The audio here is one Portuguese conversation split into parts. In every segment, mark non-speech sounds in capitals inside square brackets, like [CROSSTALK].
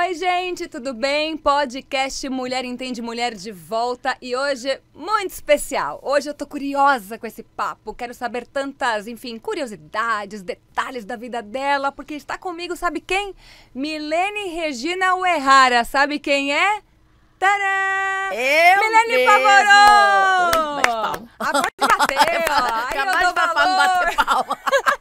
Oi, gente, tudo bem? Podcast Mulher Entende Mulher de volta e hoje muito especial. Hoje eu tô curiosa com esse papo, quero saber tantas, enfim, curiosidades, detalhes da vida dela, porque está comigo, sabe quem? Milene Regina Uerrara. Sabe quem é? Tadã! Eu Milene mesmo. Pavorou! Mas palma. Agora bateu! Acabou de bater [LAUGHS] palma. [LAUGHS]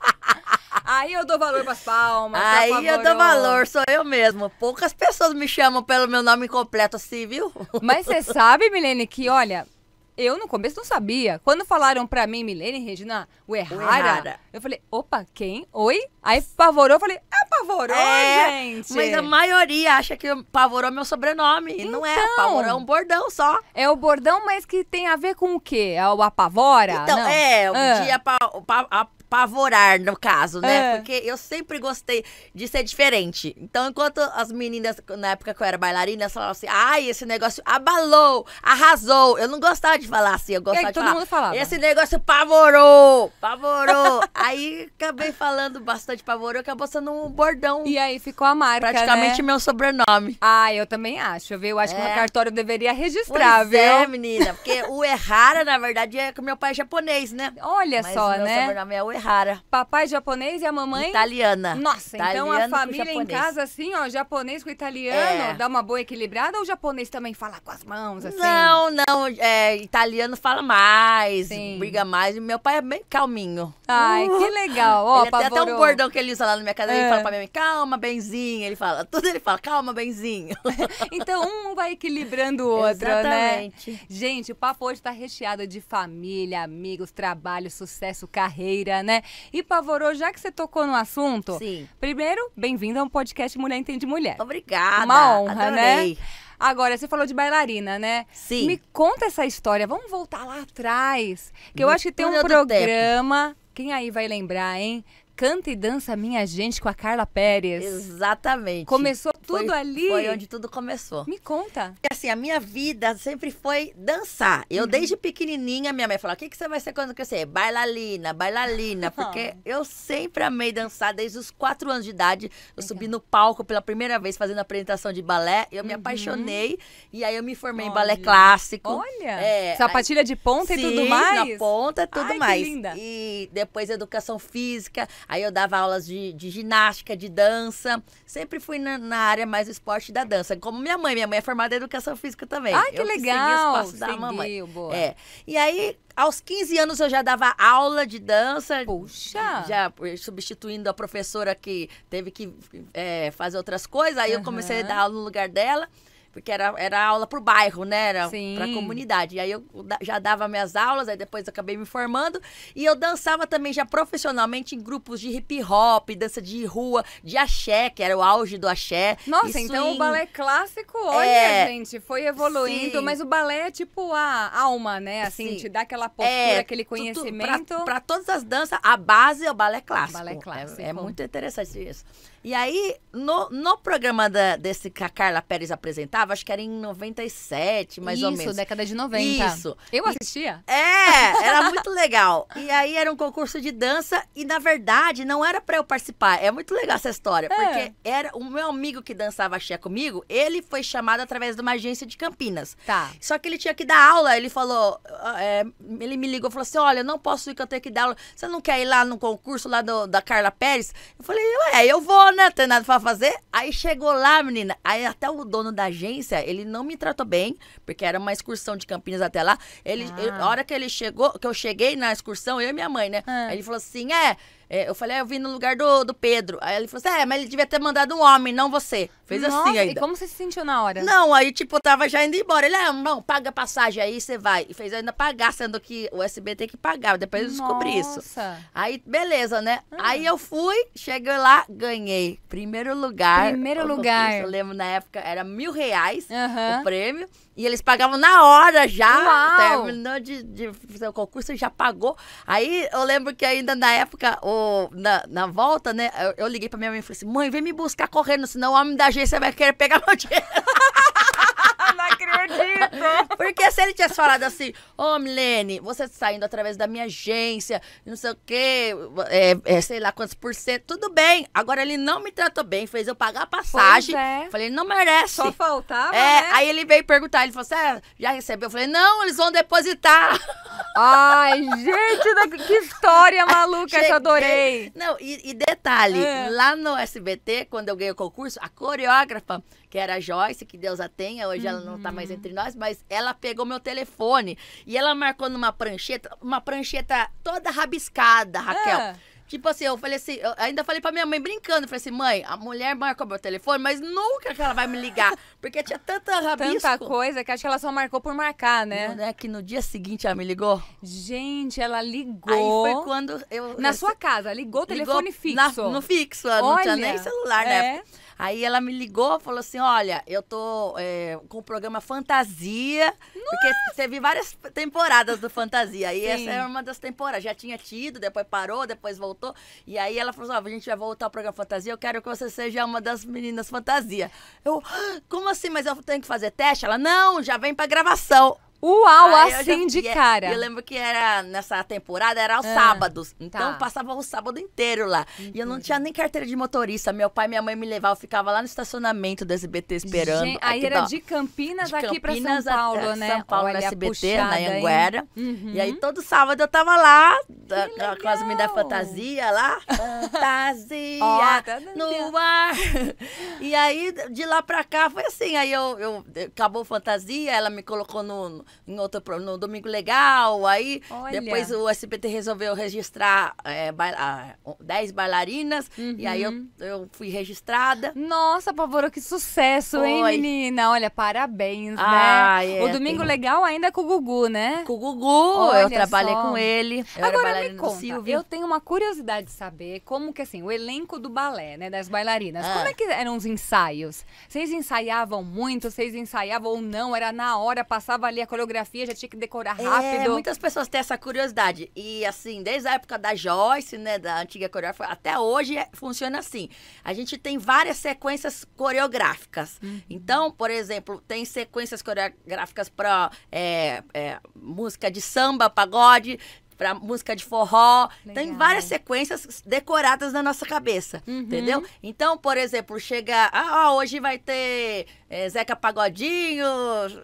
Aí eu dou valor pras palmas. Aí tá eu dou valor, sou eu mesmo. Poucas pessoas me chamam pelo meu nome completo assim, viu? Mas você [LAUGHS] sabe, Milene, que olha, eu no começo não sabia. Quando falaram pra mim, Milene Regina, o Errara, eu falei, opa, quem? Oi? Aí pavorou, eu falei, é é, gente. Mas a maioria acha que pavorou meu sobrenome. Então, não é, então. pavorou é um bordão só. É o bordão, mas que tem a ver com o quê? É o apavora? Então, não. é, um ah. dia apavora pavorar, no caso, né? É. Porque eu sempre gostei de ser diferente. Então, enquanto as meninas, na época que eu era bailarina, falavam assim, ai, esse negócio abalou, arrasou. Eu não gostava de falar assim, eu é gostava é, de todo falar. Mundo falava. Esse negócio pavorou, pavorou. [LAUGHS] aí acabei falando bastante pavorou, acabou sendo um bordão. E aí ficou a marca. Praticamente né? meu sobrenome. Ah, eu também acho, viu? Eu acho é. que o cartório deveria registrar, pois é, viu? É, menina, porque o Errara, na verdade, é que meu pai é japonês, né? Olha Mas só, meu né? Sobrenome é o rara Papai japonês e a mamãe? Italiana. Nossa, então a família em casa, assim, ó, japonês com italiano, é. dá uma boa equilibrada ou o japonês também fala com as mãos, assim? Não, não, é, italiano fala mais, Sim. briga mais. E meu pai é bem calminho. Ai, uh. que legal. Ó, ele até um bordão que ele usa lá na minha casa, é. ele fala pra minha mãe, calma, benzinho. Ele fala, [LAUGHS] tudo ele fala, calma, benzinho. [LAUGHS] então um vai equilibrando o outro, né? Exatamente. né? Gente, o papo hoje tá recheado de família, amigos, trabalho, sucesso, carreira, né? E pavorou já que você tocou no assunto, Sim. primeiro, bem-vindo a um podcast Mulher Entende Mulher. Obrigada. Uma honra, né? adorei. né? Agora, você falou de bailarina, né? Sim. Me conta essa história. Vamos voltar lá atrás. Que eu hum, acho que tem um é programa. Tempo. Quem aí vai lembrar, hein? Canta e Dança Minha Gente com a Carla Pérez. Exatamente. Começou tudo foi, ali? Foi onde tudo começou. Me conta. Assim, a minha vida sempre foi dançar. Eu, uhum. desde pequenininha, minha mãe falou: o que, que você vai ser quando crescer? Bailarina, bailarina. [LAUGHS] Ah. Porque oh. eu sempre amei dançar desde os quatro anos de idade. Eu Legal. subi no palco pela primeira vez fazendo apresentação de balé. Eu me uhum. apaixonei. E aí eu me formei Olha. em balé clássico. Olha! É, Sapatilha aí, de ponta sim, e tudo mais? Na ponta e tudo Ai, mais. Que linda. E depois educação física. Aí eu dava aulas de, de ginástica, de dança. Sempre fui na, na, área mais esporte da dança. Como minha mãe. Minha mãe é formada em educação física também. Ai, que eu legal. Segui os passos da mamãe. Boa. É. E aí, aos 15 anos, eu já dava aula de dança. Puxa! Já substituindo a professora que teve que é, fazer outras coisas. Aí uhum. eu comecei a dar aula no lugar dela. Porque era, era aula pro bairro, né? Era Sim. pra comunidade. E aí eu já dava minhas aulas, aí depois acabei me formando. E eu dançava também já profissionalmente em grupos de hip hop, dança de rua, de axé, que era o auge do axé. Nossa, Isso então em... o balé clássico, olha, é... gente, foi evoluindo. Sim. Mas o balé é tipo a alma, né? Assim, Sim. te dá aquela é, postura, é, aquele conhecimento. Para todas as danças, a base é o balé clássico. O balé clássico. é, é muito interessante isso. E aí, no, no programa da, desse que a Carla Pérez apresentava, acho que era em 97, mais Isso, ou menos. Isso, década de 90. Isso. Eu assistia? É, era muito legal. E aí era um concurso de dança e, na verdade, não era para eu participar. É muito legal essa história, é. porque era o meu amigo que dançava axé comigo, ele foi chamado através de uma agência de Campinas. Tá. Só que ele tinha que dar aula, ele falou, ah, é, ele me ligou, falou assim, olha, não posso ir que eu tenho que dar aula. Você não quer ir lá no concurso lá do, da Carla Pérez? Eu falei, ué, eu vou, semana, tem nada pra fazer. Aí chegou lá, menina. Aí até o dono da agência, ele não me tratou bem, porque era uma excursão de Campinas até lá. Ele, ah. a hora que ele chegou, que eu cheguei na excursão, eu e minha mãe, né? Ah. Aí ele falou assim: é é, eu falei, ah, eu vim no lugar do, do Pedro. Aí ele falou assim: é, mas ele devia ter mandado um homem, não você. Fez assim Nossa, assim aí. E como você se sentiu na hora? Não, aí, tipo, eu tava já indo embora. Ele, ah, não, paga a passagem aí, você vai. E fez ainda pagar, sendo que o SB tem que pagar. Depois eu descobri Nossa. isso. Aí, beleza, né? Ah. Aí eu fui, cheguei lá, ganhei. Primeiro lugar. Primeiro lugar. eu lembro na época, era mil reais uhum. o prêmio. E eles pagavam na hora já. Uau. Terminou de, de fazer o concurso e já pagou. Aí eu lembro que ainda na época. O na, na volta, né, eu, eu liguei pra minha mãe e falei assim: mãe, vem me buscar correndo, senão o homem da agência vai querer pegar meu dinheiro. [LAUGHS] acredito! [LAUGHS] Porque se ele tivesse falado assim, ô oh, Milene, você tá saindo através da minha agência, não sei o quê, é, é, sei lá quantos por cento, tudo bem. Agora ele não me tratou bem, fez eu pagar a passagem. É. Falei, não merece. Só faltava. É, né? aí ele veio perguntar, ele falou, você já recebeu? Eu falei, não, eles vão depositar. [LAUGHS] Ai, gente, que história maluca, eu adorei. Não, e, e detalhe, é. lá no SBT, quando eu ganhei o concurso, a coreógrafa que era a Joyce, que Deus a tenha, hoje uhum. ela não tá mais uhum. entre nós, mas ela pegou meu telefone e ela marcou numa prancheta, uma prancheta toda rabiscada, Raquel. Ah. Tipo assim, eu falei assim, eu ainda falei pra minha mãe brincando, falei assim, mãe, a mulher marcou meu telefone, mas nunca que ela vai me ligar, porque tinha tanta rabisco. Tanta coisa que acho que ela só marcou por marcar, né? Não, é Que no dia seguinte ela me ligou. Gente, ela ligou. Aí foi quando eu... Na eu, sua casa, ligou o telefone ligou fixo. Na, no fixo, Olha, não tinha nem celular, né? É. Aí ela me ligou, falou assim: olha, eu tô é, com o programa Fantasia, Nossa! porque teve várias temporadas do Fantasia. E Sim. essa é uma das temporadas. Já tinha tido, depois parou, depois voltou. E aí ela falou assim: ó, a gente vai voltar ao programa Fantasia, eu quero que você seja uma das meninas Fantasia. Eu, ah, como assim? Mas eu tenho que fazer teste? Ela, não, já vem pra gravação. Uau, assim já, de e, cara. Eu lembro que era nessa temporada, era aos ah, sábados. Tá. Então tá. passava o sábado inteiro lá. Entendi. E eu não tinha nem carteira de motorista. Meu pai e minha mãe me levavam, ficava lá no estacionamento do SBT esperando. Gente, aí era de Campinas de aqui Campinas pra São Paulo, a, né? São Paulo, Olha, no SBT, puxada, na Anguera. Uhum. E aí todo sábado eu tava lá, da, com as meninas da fantasia lá. [LAUGHS] Fantasia tá no assim, ar. [LAUGHS] e aí, de lá pra cá, foi assim. Aí eu, eu acabou fantasia, ela me colocou no em outro no Domingo Legal. Aí Olha. depois o SBT resolveu registrar é, baila, 10 bailarinas. Uhum. E aí eu, uhum. eu fui registrada. Nossa, Pavoro, que sucesso, Foi. hein, menina? Olha, parabéns, ah, né? É, o Domingo tem... Legal ainda é com o Gugu, né? Com o Gugu, Olha eu trabalhei só. com ele. Eu Agora me conta, eu tenho uma curiosidade de saber como que, assim, o elenco do balé, né, das bailarinas, ah. como é que eram os ensaios? Vocês ensaiavam muito? Vocês ensaiavam ou não? Era na hora, passava ali a coreografia, já tinha que decorar é, rápido. É, muitas pessoas têm essa curiosidade. E assim, desde a época da Joyce, né, da antiga coreógrafa, até hoje é, funciona assim. A gente tem várias sequências coreográficas. Uhum. Então, por exemplo, tem sequências coreográficas para é, é, música de samba, pagode, para música de forró. Legal. Tem várias sequências decoradas na nossa cabeça, uhum. entendeu? Então, por exemplo, chega, ah, hoje vai ter é, Zeca Pagodinho,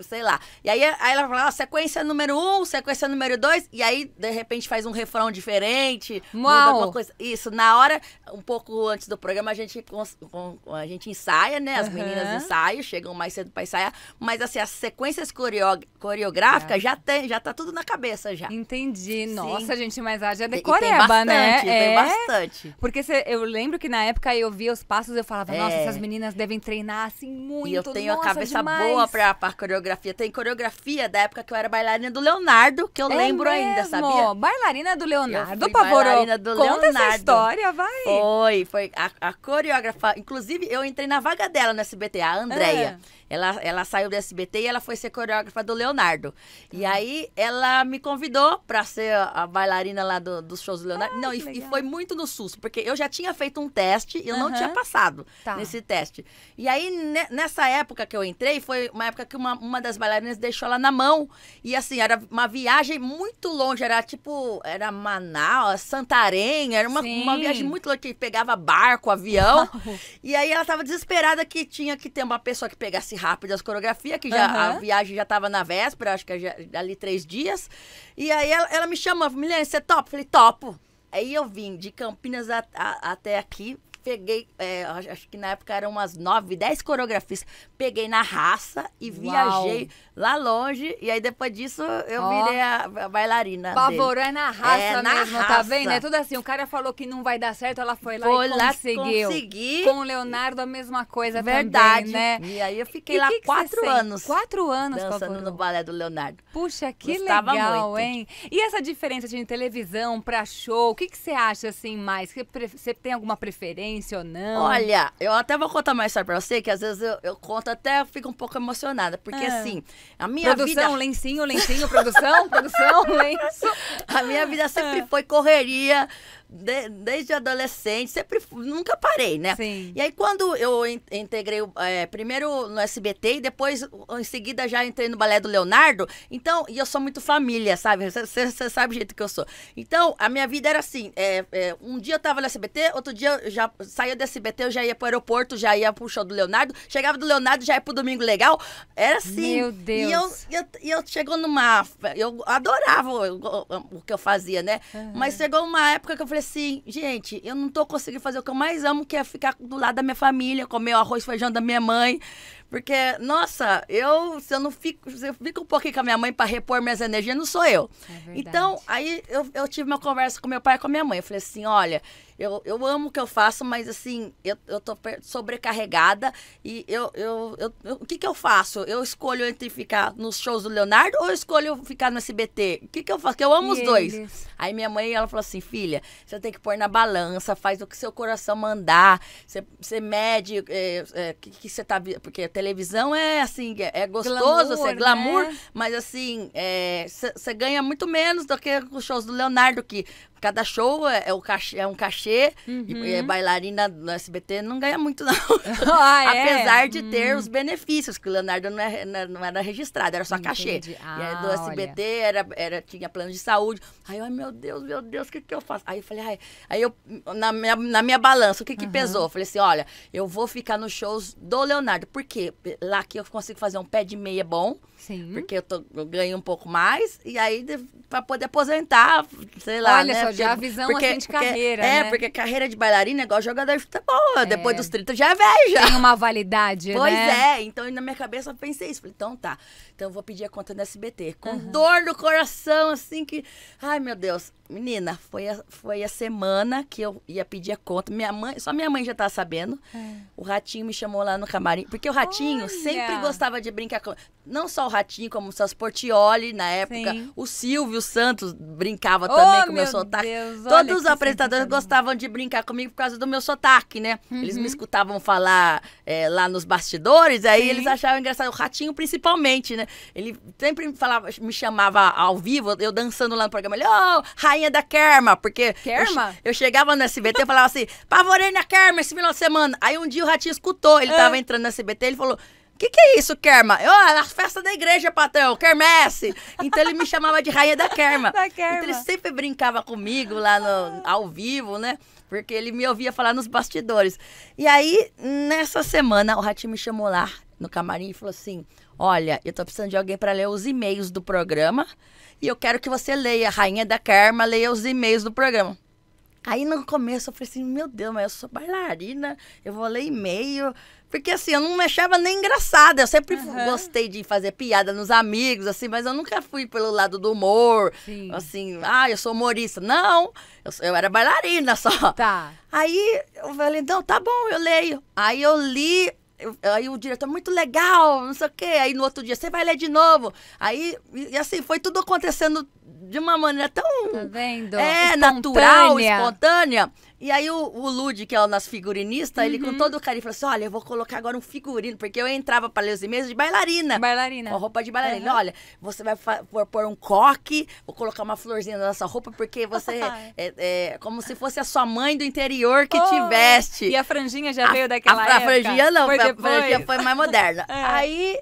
sei lá. E aí, aí ela fala, ó, sequência número um, sequência número dois, e aí, de repente, faz um refrão diferente, Uau. muda alguma coisa. Isso, na hora, um pouco antes do programa, a gente, a gente ensaia, né? As uhum. meninas ensaiam, chegam mais cedo pra ensaiar, mas assim, as sequências coreográficas é. já, tem, já tá tudo na cabeça já. Entendi. Sim. Nossa, gente, mas a já é decoreba, né? bastante, né? Tem é... bastante. Porque cê, eu lembro que na época eu via os passos, eu falava, é. nossa, essas meninas devem treinar assim muito tenho Nossa, a cabeça demais. boa pra, pra coreografia. Tem coreografia da época que eu era bailarina do Leonardo, que eu é lembro mesmo. ainda, sabia? Bailarina do Leonardo, Pavoro. Bailarina do Conta Leonardo. essa história, vai. Foi, foi. A, a, coreógrafa, inclusive, eu entrei na vaga dela no SBT, a Andréia. Ah. Ela, ela saiu do SBT e ela foi ser coreógrafa do Leonardo. E ah. aí, ela me convidou pra ser a bailarina lá do, dos shows do Leonardo. Ah, Não, e, e, foi muito no susto, porque eu já tinha feito um teste e eu uhum. não tinha passado tá. nesse teste. E aí, nessa época, época que eu entrei, foi uma época que uma, uma das bailarinas deixou ela na mão. E assim, era uma viagem muito longe, era tipo, era Manaus, Santarém, era uma, uma viagem muito longe, que pegava barco, avião. [LAUGHS] e aí ela tava desesperada que tinha que ter uma pessoa que pegasse rápido as coreografias, que já uhum. a viagem já tava na véspera, acho que já, ali três dias. E aí ela, ela me chamou, Milene, você topa? Eu falei, topo. Aí eu vim de Campinas a, a, até aqui, peguei, é, acho que na época eram umas nove, dez coreografias. Peguei na raça e Uau. viajei lá longe. E aí depois disso eu oh. virei a, a bailarina. Pavorã é na raça é, na mesmo, tá raça. tá vendo? É tudo assim. O cara falou que não vai dar certo, ela foi lá foi e lá conseguiu. Consegui. Com o Leonardo a mesma coisa Verdade. também, né? E aí eu fiquei e lá que que quatro anos. Quatro anos dançando no balé do Leonardo. Puxa, que Gostava legal, muito. hein? E essa diferença de televisão para show, o que, que você acha assim mais? Você tem alguma preferência? ou não? Olha, eu até vou contar mais história pra você, que às vezes eu, eu conto até, eu fico um pouco emocionada. Porque, é. assim, a minha produção, vida... lencinho, lencinho, produção, [LAUGHS] produção, lenço. A minha vida sempre é. foi correria, de, desde adolescente, sempre nunca parei, né? Sim. E aí quando eu in, integrei é, primeiro no SBT e depois em seguida já entrei no balé do Leonardo, então e eu sou muito família, sabe? Você sabe o jeito que eu sou. Então a minha vida era assim, é, é, um dia eu tava no SBT, outro dia eu já saía do SBT, eu já ia pro aeroporto, já ia pro show do Leonardo, chegava do Leonardo, já ia pro Domingo Legal, era assim. Meu Deus. E eu, eu, eu chegou numa, eu adorava o, o, o que eu fazia, né? Uhum. Mas chegou uma época que eu falei assim, gente, eu não tô conseguindo fazer o que eu mais amo, que é ficar do lado da minha família, comer o arroz e feijão da minha mãe, porque, nossa, eu, se eu não fico, se eu fico um pouquinho com a minha mãe para repor minhas energias, não sou eu. É então, aí eu, eu tive uma conversa com meu pai e com a minha mãe. Eu falei assim: olha, eu, eu amo o que eu faço, mas assim, eu, eu tô sobrecarregada e eu, eu, eu, eu o que que eu faço? Eu escolho entre ficar nos shows do Leonardo ou eu escolho ficar no SBT? O que que eu faço? Porque eu amo e os eles? dois. Aí minha mãe, ela falou assim, filha, você tem que pôr na balança, faz o que seu coração mandar, você, você mede o é, é, que, que você tá... Porque é televisão é assim, é, é gostoso, assim, é glamour, é glamour, né? mas assim, você é, ganha muito menos do que os shows do Leonardo, que cada show é, é, cachê, é um cachê uhum. e é, bailarina no SBT não ganha muito, não. [LAUGHS] Ah, Apesar de ter hum. os benefícios, que o Leonardo não era, não era registrado, era só cachê. Ah, do SBT era, era, tinha plano de saúde. Aí eu, meu Deus, meu Deus, o que, que eu faço? Aí eu falei, ai, aí eu, na minha, na minha balança, o que, que uhum. pesou? Eu falei assim: olha, eu vou ficar nos shows do Leonardo. Por quê? lá que eu consigo fazer um pé de meia bom Sim. Porque eu, tô, eu ganho um pouco mais e aí para poder aposentar, sei lá. Olha né? só, já a visão porque, assim de porque, carreira. É, né? porque carreira de bailarina é igual jogador de futebol. É. Depois dos 30 já é velha. Tem uma validade, pois né? Pois é. Então na minha cabeça eu pensei isso. Falei, então tá. Então eu vou pedir a conta do SBT. Com uhum. dor no coração, assim que. Ai, meu Deus. Menina, foi a, foi a semana que eu ia pedir a conta. Minha mãe, só minha mãe já tava sabendo. É. O ratinho me chamou lá no camarim. Porque o ratinho Olha. sempre gostava de brincar com. Não só o Ratinho, como o Portioli na época. Sim. O Silvio Santos brincava oh, também com o meu, sotaque. Deus, Todos os apresentadores gostavam de brincar comigo por causa do meu sotaque, né? Uhum. Eles me uhum. escutavam falar é, lá nos bastidores, aí Sim. eles achavam engraçado. O Ratinho, principalmente, né? Ele sempre falava, me chamava ao vivo, eu dançando lá no programa. Ele, ô, oh, rainha da Kerma, porque. Kerma? Eu, eu chegava no SBT e falava assim, pavorei na Kerma esse final de semana. Aí um dia o Ratinho escutou, ele é. tava ah. entrando no SBT, ele falou que, que é isso, Kerma? Eu, ah, a festa da igreja, patrão, Kermesse. Então ele me chamava de rainha da Kerma. [LAUGHS] Da Kerma. Então ele sempre brincava comigo lá no, ao vivo, né? Porque ele me ouvia falar nos bastidores. E aí, nessa semana, o Ratinho me chamou lá no camarim e falou assim: Olha, eu tô precisando de alguém para ler os e-mails do programa e eu quero que você leia, Rainha da Kerma, leia os e-mails do programa. Aí no começo eu falei assim: Meu Deus, mas eu sou bailarina, eu vou ler e-mail. Porque assim, eu não me achava nem engraçada. Eu sempre uhum. gostei de fazer piada nos amigos, assim, mas eu nunca fui pelo lado do humor. Sim. Assim, ah, eu sou humorista. Não, eu, eu, era bailarina só. Tá. Aí eu falei, então, tá bom, eu leio. Aí eu li. Eu, aí o diretor, muito legal, não sei o quê. Aí no outro dia, você vai ler de novo. Aí, e, assim, foi tudo acontecendo de uma maneira tão. Tá vendo? É, espontânea. natural, espontânea e aí o, o Lud, que é o nosso figurinista, uhum. ele com uhum. todo o carinho falou assim: olha, eu vou colocar agora um figurino, porque eu entrava para ler os e de bailarina. Bailarina. Com roupa de bailarina. Uhum. Olha, você vai pôr um coque, vou colocar uma florzinha na sua roupa, porque você [LAUGHS] ah, é. É, é, é, como se fosse a sua mãe do interior que oh, te veste. E a franjinha já a, veio daquela a, época? A franjinha não, foi a franjinha foi mais moderna. [LAUGHS] É. Aí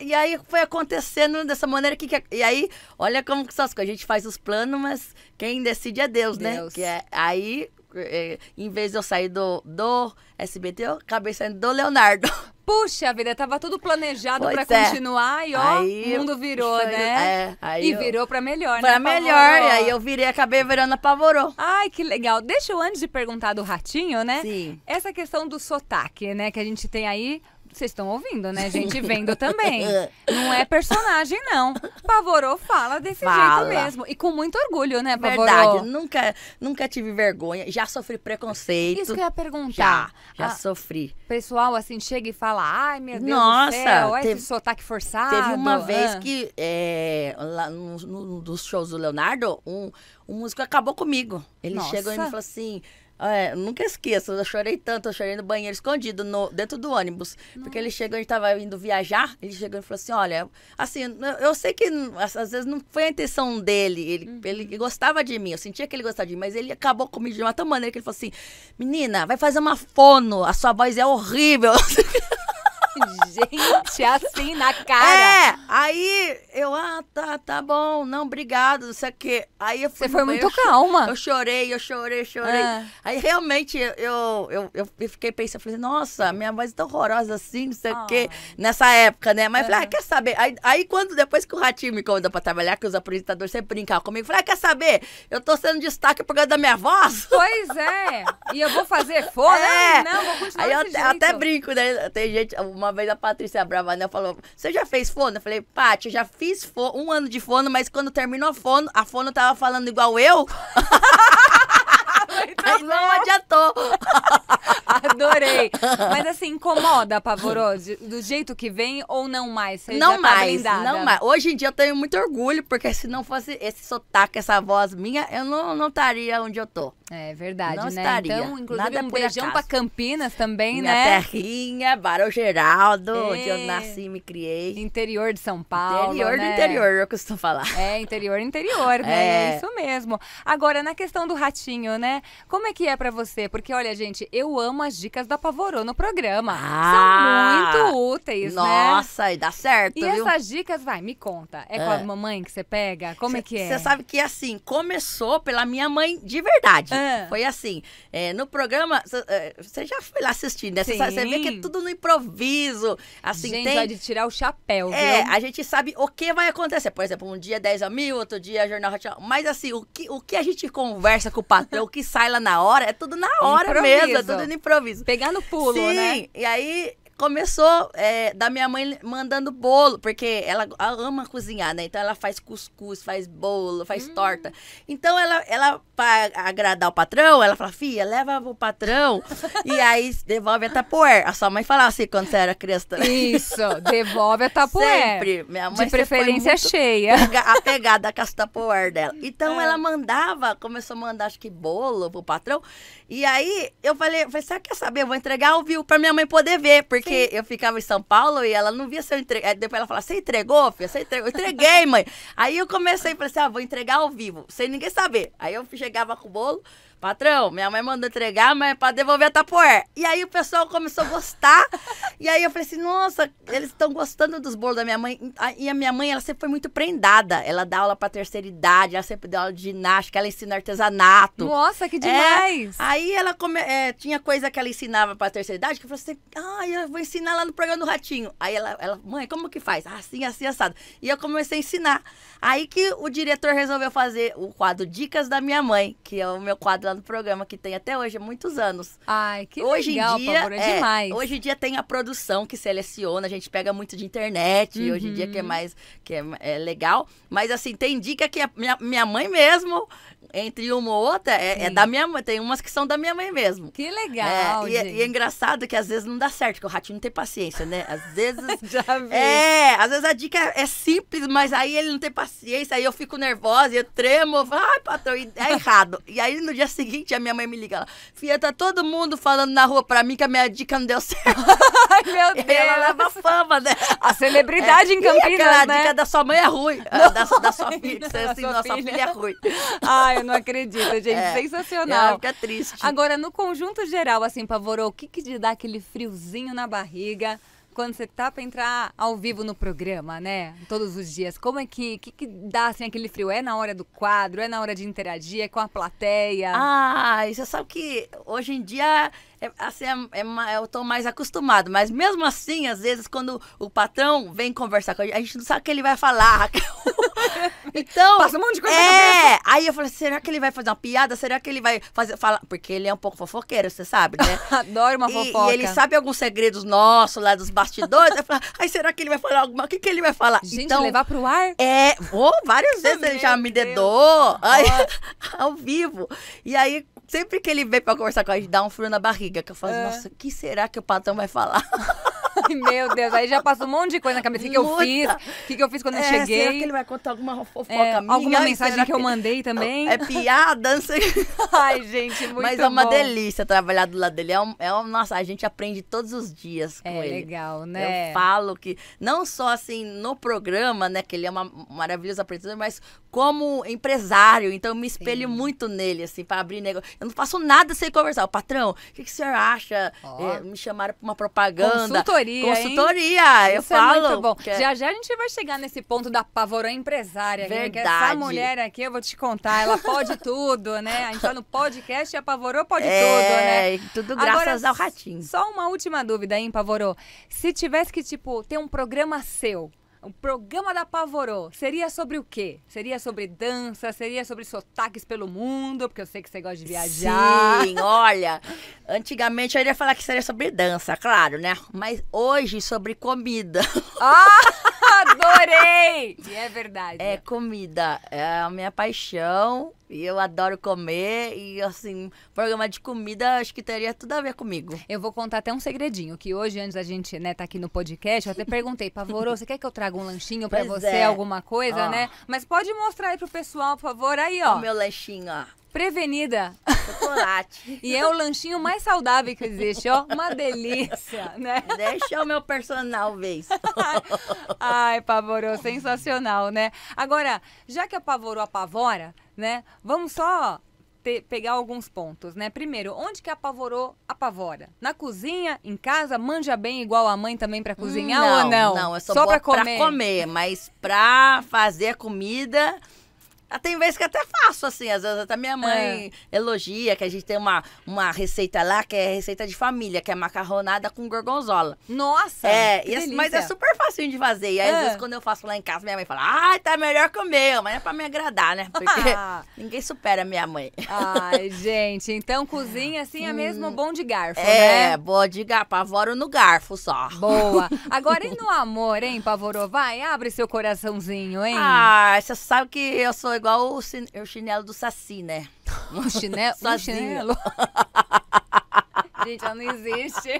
e aí foi acontecendo dessa maneira que, que, e aí olha como que são as coisas a gente faz os planos mas quem decide é Deus, né? Deus. né que é, aí é, em vez de eu sair do, do SBT, eu acabei saindo do Leonardo. [LAUGHS] Puxa vida, tava tudo planejado para é. continuar e ó, aí, o mundo virou, foi, né? É, e eu, virou para melhor, pra né? Para melhor, e aí eu virei, acabei virando apavorou. Ai, que legal. Deixa eu antes de perguntar do ratinho, né? Sim. Essa questão do sotaque, né, que a gente tem aí, vocês estão ouvindo, né, gente? [LAUGHS] Vendo também. Não é personagem, não. Pavorou fala desse fala. jeito mesmo. E com muito orgulho, né, Pavorou? Verdade. Nunca, nunca tive vergonha. Já sofri preconceito. Isso que eu ia perguntar. Já, já sofri. Pessoal, assim, chega e fala, ai, meu Deus Nossa, do céu, teve, esse sotaque forçado. Teve uma ah. vez que, é, lá no, no, dos shows do Leonardo, um, um músico acabou comigo. Ele Nossa. chegou e me falou assim é, nunca esqueço, eu chorei tanto, eu chorei no banheiro escondido, no, dentro do ônibus. Nossa. Porque ele chegou, a gente estava indo viajar, ele chegou e falou assim: olha, assim, eu sei que às vezes não foi a intenção dele, ele, uhum. ele gostava de mim, eu sentia que ele gostava de mim, mas ele acabou comigo de uma tal maneira que ele falou assim: menina, vai fazer uma fono, a sua voz é horrível. [LAUGHS] [LAUGHS] Gente, assim na cara. É, aí eu, ah, tá, tá bom, não, obrigado, não sei o quê. Aí eu fui, Você foi muito eu, calma. Eu chorei, eu chorei, chorei. Ah. Aí realmente eu, eu, eu, eu fiquei pensando, falei, nossa, minha voz é tão horrorosa assim, não sei o quê, ah. nessa época, né? Mas é. falei, ah, quer saber? Aí, aí, quando, depois que o Ratinho me convidou pra trabalhar, que os apresentadores sempre brincavam comigo, falei, ah, quer saber? Eu tô sendo destaque por causa da minha voz. Pois é. E eu vou fazer foda? [LAUGHS] É. Não, vou continuar Aí eu até, até brinco, né? Tem gente, uma vez a Patrícia Bravanel falou: Você já fez fono? Eu falei: Paty, eu já fiz fono, um ano de fono, mas quando terminou a fono, a fono tava falando igual eu. Então, [LAUGHS] não adiantou. [LAUGHS] Adorei. Mas assim, incomoda, pavoroso? Do jeito que vem ou não mais? Você não tá mais, não mais. Hoje em dia eu tenho muito orgulho, porque se não fosse esse sotaque, essa voz minha, eu não estaria onde eu tô. É verdade, não né? Estaria. Então, inclusive, Nada um beijão para Campinas também, Minha né? terrinha, Barão Geraldo, é. onde eu nasci e me criei. Interior de São Paulo, Interior né? do interior, é eu costumo falar. É, interior interior, [LAUGHS] né? É, é. Isso mesmo. Agora, na questão do ratinho, né? Como é que é para você? Porque, olha, gente, eu amo as dicas da Pavorô no programa. Ah, São muito úteis, nossa, né? Nossa, e dá certo, E viu? essas dicas, vai, me conta. É, é. com a é. mamãe que você pega? Como cê, é que é? Você sabe que, assim, começou pela minha mãe de verdade. É. Foi assim. É, no programa, você eh, já foi lá assistir, né? Você, vê que é tudo no improviso. Assim, gente, tem... vai de tirar o chapéu, É, viu? a gente sabe o que vai acontecer. Por exemplo, um dia 10 a mil, outro dia jornal... Mas assim, o que, o que a gente conversa com o patrão, o que sai lá na hora, é tudo na hora improviso. mesmo. É tudo no improviso. Pegar no pulo, Sim. né? e aí começou é, da minha mãe mandando bolo, porque ela ama cozinhar, né? Então ela faz cuscuz, faz bolo, faz hum. torta. Então ela, ela para agradar o patrão, ela fala: "Filha, leva o patrão [LAUGHS] e aí devolve a tapoer". A sua mãe falava assim quando você era criança. também. Isso, devolve a tapoer. Sempre, minha mãe de preferência cheia. Apegada com as tapoer dela. Então [LAUGHS] é. ela mandava, começou a mandar acho que bolo pro patrão e aí eu falei, eu falei, que quer saber? Eu vou entregar ao vivo pra minha mãe poder ver. Porque Sim. eu ficava em São Paulo e ela não via se eu entreguei. Eh, depois ela falou você entregou, filha? Você entregou? Eu entreguei, mãe. aí eu comecei, falei assim, ah, vou entregar ao vivo, sem ninguém saber. Aí eu chegava com o bolo patrão, minha mãe mandou entregar, mas é pra devolver a tapoer. E aí o pessoal começou a gostar. e aí eu falei assim, nossa, eles estão gostando dos bolos da minha mãe. E a minha mãe, ela sempre foi muito prendada. Ela dá aula pra terceira idade, ela sempre dá aula de ginástica, ela ensina artesanato. Nossa, que é. demais! É, aí ela come, é, tinha coisa que ela ensinava pra terceira idade, que eu falei assim, ah, eu vou ensinar lá no programa do Ratinho. Aí ela, ela mãe, como que faz? Ah, assim, assim, assado. E eu comecei a ensinar. Aí que o diretor resolveu fazer o quadro Dicas da Minha Mãe, que é o meu quadro apresentando programa que tem até hoje, há muitos anos. Ai, que hoje legal, em dia, Pavor, é, é demais. Hoje em dia tem a produção que seleciona, a gente pega muito de internet, uhum. hoje em dia que é uhum. mais que é, é legal. Mas assim, tem dica que a minha, minha mãe mesmo entre uma ou outra é, é, da minha mãe. Tem umas que são da minha mãe mesmo. Que legal. É, e, é, e, é engraçado que às vezes não dá certo, porque o ratinho não tem paciência, né? Às vezes. [LAUGHS] Já vi. É, às vezes a dica é, é, simples, mas aí ele não tem paciência, aí eu fico nervosa, eu tremo, eu falo, ai, patrão, é errado. e aí no dia seguinte a minha mãe me liga ela, filha, tá todo mundo falando na rua pra mim que a minha dica não deu certo. [LAUGHS] ai, meu Deus. [LAUGHS] E ela leva fama, né? A celebridade é, em Campinas. E aquela né? dica da sua mãe é ruim. Da, da, sua filha, assim, nossa filha é ruim. Ai, Ai, eu não acredito, gente. É, Sensacional. É, fica triste. Agora, no conjunto geral, assim, Pavorou, o que que te dá aquele friozinho na barriga? Quando você tá pra entrar ao vivo no programa, né? Todos os dias. Como é que, que, que dá assim aquele frio? É na hora do quadro? É na hora de interagir? É com a plateia? Ah, você sabe que hoje em dia é, assim, é, é, eu é tô mais acostumado. Mas mesmo assim, às vezes, quando o patrão vem conversar com a gente, a gente não sabe o que ele vai falar, [LAUGHS] então. Passa um monte de coisa É. Aí eu falei, será que ele vai fazer uma piada? Será que ele vai fazer. Falar? Porque ele é um pouco fofoqueiro, você sabe, né? [LAUGHS] Adoro uma fofoca. E, e ele sabe alguns segredos nossos lá dos bastidores. eu falei, ai, será que ele vai falar alguma? O que, que ele vai falar? Gente, então, levar pro ar? É. Oh, várias vezes ele já me dedou. Ai, [LAUGHS] ao vivo. E aí, Sempre que ele vem pra conversar com a gente, dá um frio na barriga, que eu falo, é. nossa, o que será que o patrão vai falar? [LAUGHS] meu Deus, aí já passa um monte de coisa na cabeça. O que, que eu fiz? O que, que eu fiz quando é, eu cheguei? Será que ele vai contar alguma fofoca é, minha? Alguma mensagem que, que, eu mandei também? É piada, não sei. [LAUGHS] Ai, gente, muito Mas é uma delícia trabalhar do lado dele. É, um, é um, nossa, a gente aprende todos os dias com é, ele. É legal, né? Eu falo que, não só assim, no programa, né, que ele é uma maravilhosa apresentadora, mas como empresário. Então, eu me espelho Sim. muito nele, assim, para abrir negócio. Eu não faço nada sem conversar. O patrão, o que, que o senhor acha? Oh. É, me chamaram para uma propaganda. Consultoria Consultoria. Consultoria, hein? eu Isso falo. É muito bom. É já já a gente vai chegar nesse ponto da pavorã empresária. Verdade. É que essa mulher aqui, eu vou te contar, ela pode [LAUGHS] tudo, né? A gente tá no podcast e a Pavorô pode é, tudo, né? Tudo graças Agora, ao ratinho. Só uma última dúvida, hein, Pavorô? Se tivesse que, tipo, ter um programa seu, o programa da Pavorô seria sobre o quê? Seria sobre dança? Seria sobre sotaques pelo mundo? Porque eu sei que você gosta de viajar. Sim, olha. Antigamente eu ia falar que seria sobre dança, claro, né? Mas hoje sobre comida. Ah, [LAUGHS] adorei! é verdade. É comida. É a minha paixão. E eu adoro comer e, assim, programa de comida acho que teria tudo a ver comigo. Eu vou contar até um segredinho, que hoje, antes da gente, né, tá aqui no podcast, eu até perguntei, Pavorô, você quer que eu traga um lanchinho para você, é. alguma coisa, ó. Ah. né? Mas pode mostrar aí pro pessoal, por favor, aí, ó. O meu lanchinho, ó. Prevenida. Chocolate. [LAUGHS] e é o lanchinho mais saudável que existe, ó. Uma delícia, né? Deixa o meu personal ver isso. [LAUGHS] Ai, pavorou sensacional, né? Agora, já que apavorou a pavora, né? Vamos só ter, pegar alguns pontos, né? Primeiro, onde que apavorou apavora? Na cozinha, em casa, manja bem igual a mãe também para cozinhar hum, não, ou não? Não, eu sou só para comer. Pra comer, mas para fazer comida tem vezes que é até faço, assim. Às vezes até minha mãe é. elogia que a gente tem uma, uma receita lá que é receita de família, que é macarronada com gorgonzola. Nossa! É, e, assim, mas é super facinho de fazer. E aí, é. às vezes, quando eu faço lá em casa, minha mãe fala, ai, tá melhor que o meu. Mas é pra me agradar, né? Porque [LAUGHS] ninguém supera a minha mãe. Ai, [LAUGHS] gente. Então, cozinha, assim, é mesmo bom de garfo, é, né? bom de garfo. Pavoro no garfo só. Boa. Agora, e [LAUGHS] no amor, hein, Pavorô? Vai, abre seu coraçãozinho, hein? Ah, você sabe que eu sou igual o, o chinelo do Saci, né? [LAUGHS] Um chinelo? um chinelo. [LAUGHS] Gente, ela não existe.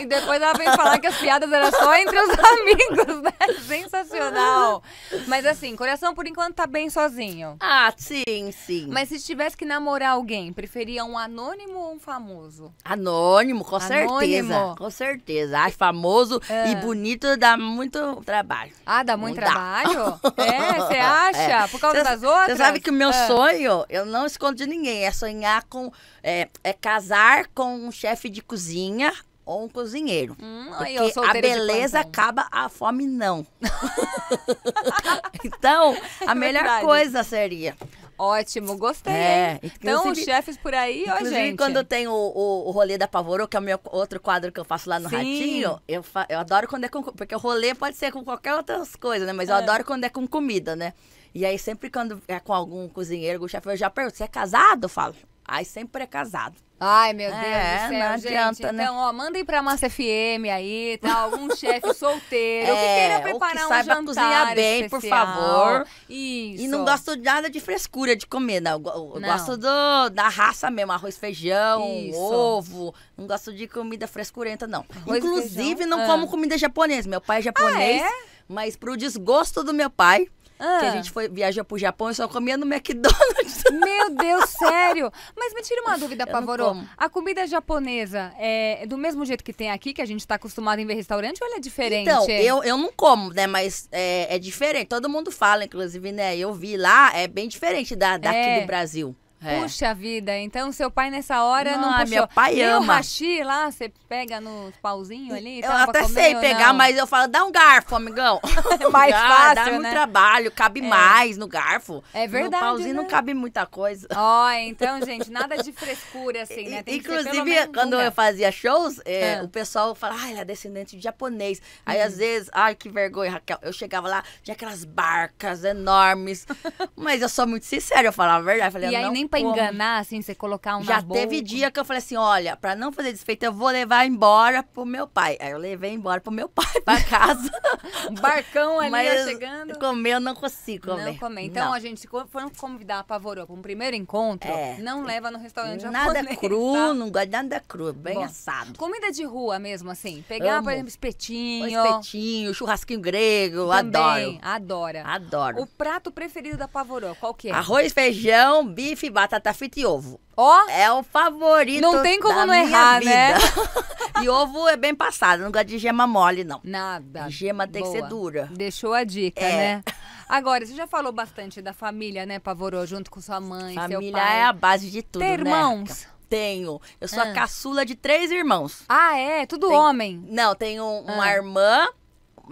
E depois ela veio falar que as piadas eram só entre os amigos, né? Sensacional. Mas assim, coração por enquanto tá bem sozinho. Ah, sim, sim. Mas se tivesse que namorar alguém, preferia um anônimo ou um famoso? Anônimo, com anônimo. certeza. Com certeza. Acho famoso é. e bonito dá muito trabalho. Ah, dá muito não trabalho? Dá. [LAUGHS] É, você é, acha? É. Por causa cê, das outras? Você sabe que o meu é. sonho, eu não escondo de ninguém, é sonhar com. é, é casar casar com um chefe de cozinha ou um cozinheiro. Hum, porque a beleza acaba, a fome não. [LAUGHS] então, a é melhor verdade. coisa seria. Ótimo, gostei. É, então, os chefes por aí, ó, gente. quando tem o, o, o, rolê da Pavorô, que é o meu outro quadro que eu faço lá no Sim. Ratinho, eu, fa, eu adoro quando é com. Porque o rolê pode ser com qualquer outras coisas, né? Mas eu é. adoro quando é com comida, né? E aí, sempre quando é com algum cozinheiro, algum chefe, eu já pergunto: você é casado? Eu falo, Ai, sempre é casado. Ai, meu é, Deus é, do céu, não gente. Adianta, né? Então, ó, mandem pra Massa FM aí, tá? [LAUGHS] Algum chefe solteiro né, é, que queira preparar que um jantar cozinhar bem, especial. por favor. Isso. E não gosto de nada de frescura de comer, não. Eu, eu não. gosto do, da raça mesmo, arroz, feijão, Isso. ovo. Não gosto de comida frescurenta, não. Arroz Inclusive, feijão? não ah. como comida japonesa. Meu pai é japonês, ah, é? mas pro desgosto do meu pai... Ah. Que a ah. gente foi viajar pro Japão e só comia no McDonald's. [LAUGHS] Meu Deus, sério? Mas me tira uma dúvida, Pavorô. A comida japonesa é do mesmo jeito que tem aqui, que a gente tá acostumado em ver restaurante, ou ela é diferente? Então, eu, eu não como, né? Mas é, é diferente. Todo mundo fala, inclusive, né? Eu vi lá, é bem diferente da, daqui é. do Brasil. É. Puxa vida, então seu pai nessa hora não, não ah, puxou. Meu pai Nem ama. o hashi lá, você pega nos pauzinhos ali? Eu até comer, sei pegar, não? mas eu falo, dá um garfo, amigão. [LAUGHS] [LAUGHS] mais dá, fácil, Dá né? muito trabalho, cabe é. mais no garfo. É verdade, No pauzinho né? não cabe muita coisa. Ó, oh, então, gente, nada de frescura assim, né? Tem Inclusive, quando eu fazia shows, é, ah. o pessoal falava, ah, ela é descendente de japonês. Aí, hum. às vezes, ai, que vergonha, Raquel. Eu chegava lá, tinha aquelas barcas enormes. [LAUGHS] mas eu sou muito sincera, eu falava a verdade. Eu falei, e aí, não pra enganar, assim, você colocar um Já teve boca. dia que eu falei assim, olha, pra não fazer desfeita, eu vou levar embora pro meu pai. Aí eu levei embora pro meu pai, pra [LAUGHS] casa. um barcão ali Mas chegando. Comer eu não consigo comer. Não comer. Então, não. a gente, se for convidar a Pavorô pra um primeiro encontro, é. não leva no restaurante Nada cru, tá? não gosto de nada cru, é bem Bom, assado. Comida de rua mesmo, assim. Pegar, Amo. por exemplo, espetinho. O espetinho, churrasquinho grego, Também, adoro. Adora. Adoro. O prato preferido da Pavorô, qual que é? Arroz, feijão, bife, batata frita e ovo. Ó. Oh, é o favorito. Não tem como não errar, vida. né? [LAUGHS] e ovo é bem passado, não gosto de gema mole, não. Nada. Gema tem Boa. que ser dura. Deixou a dica, é. né? Agora, você já falou bastante da família, né, Pavorô? Junto com sua mãe, família seu pai. Família é a base de tudo, Ter né? irmãos tenho. Eu sou ah. a caçula de três irmãos. Ah, é? Tudo tem... homem? Não, tenho uma ah. irmã,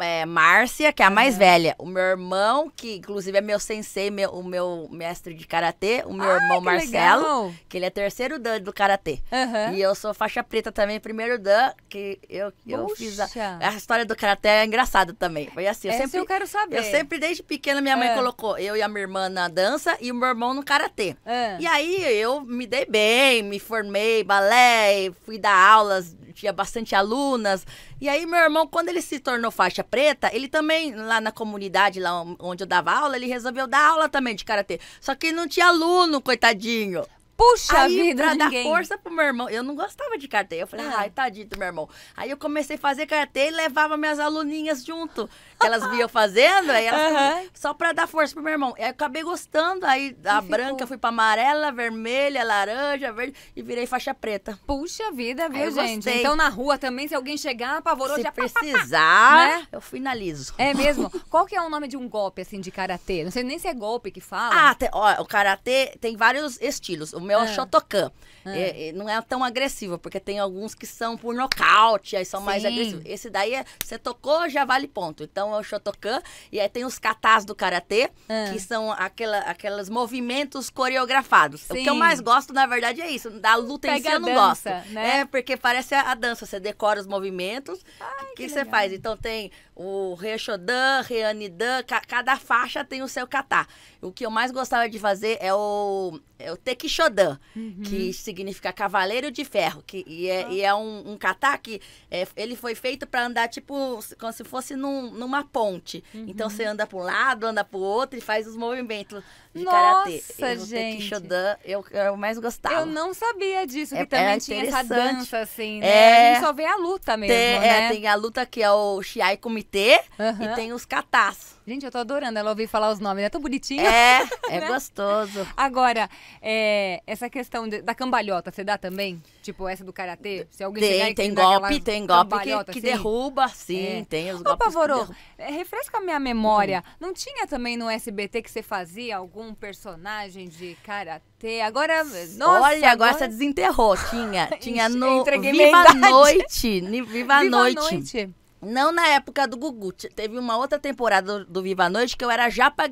é, Márcia, que é a mais uhum. velha. O meu irmão, que inclusive é meu sensei, meu, o meu mestre de karatê, o meu Ai, irmão que Marcelo, legal. que ele é terceiro dan do karatê. Uhum. E eu sou faixa preta também, primeiro dan, que eu, eu fiz a, a história do karatê é engraçada também. Foi assim, eu Essa sempre eu quero saber. Eu sempre desde pequena minha mãe uhum. colocou eu e a minha irmã na dança e o meu irmão no karatê. Ah. E aí eu me dei bem, me formei balé, fui dar aulas, tinha bastante alunas e aí, meu irmão, quando ele se tornou faixa preta, ele também, lá na comunidade, lá onde eu dava aula, ele resolveu dar aula também de karatê. Só que não tinha aluno, coitadinho. Puxa aí, vida, pra ninguém. dar força pro meu irmão. Eu não gostava de karatê. Eu falei, ah. ai, tadinho meu irmão. Aí eu comecei a fazer karatê e levava minhas aluninhas junto. Que elas vinham fazendo, aí elas, uhum. só pra dar força pro meu irmão. Aí eu acabei gostando. Aí a e branca ficou. fui pra amarela, vermelha, laranja, verde e virei faixa preta. Puxa vida, viu, gente? Gostei. Então na rua também, se alguém chegar, apavorou, se já precisar, né? eu finalizo. É [LAUGHS] mesmo? Qual que é o nome de um golpe, assim, de karatê? Não sei nem se é golpe que fala. Ah, tem, ó, o karatê tem vários estilos. O meu é, o ah. Shotokan. Ah. É. É, não é tão agressivo porque tem alguns que são por nocaute, aí são Sim. mais agressivos. Esse daí é, você tocou, já vale ponto. Então é o Shotokan. E aí tem os katas do karatê, é. que são aquela, aqueles movimentos coreografados. Sim. O que eu mais gosto, na verdade, é isso. Da luta Pega em si eu não dança, gosto. Né? É, porque parece a, dança. Você decora os movimentos O que, que você faz. Então tem o Rechodan, Reanidan, ca cada faixa tem o seu catar. O que eu mais gostava de fazer é o, é o Tequixodan, uhum. que significa Cavaleiro de Ferro, que, e é, ah. e é um, um catar que é, ele foi feito para andar tipo como se fosse num, numa ponte. Uhum. Então você uhum. anda para um lado, anda para o outro e faz os movimentos de karatê. Nossa, gente. Tequixodan, eu, eu mais gostava. Eu não sabia disso, é, que é, também é tinha essa dança assim, né? É... A gente só vê a luta mesmo, tem, é, né? É, tem a luta que é o Shiai Kumite comitê uhum. e tem os catás. Gente, eu tô adorando ela ouvir falar os nomes, é tão bonitinho. É, [LAUGHS] é né? gostoso. Agora, é, essa questão de, da cambalhota, você dá também? Tipo, essa do karatê? Se alguém tem, tem golpe, tem golpe que, que assim? derruba, sim, é. tem os golpes. Ô, Pavorô, é, refresca a minha memória. Uhum. Não tinha também no SBT que você fazia algum personagem de karatê? Agora, nossa, Olha, agora, agora... você desenterrou. Tinha, [LAUGHS] tinha no Viva Noite, Viva, Viva noite. Não na época do Gugu. Teve uma outra temporada do, do Viva a Noite que eu era Japa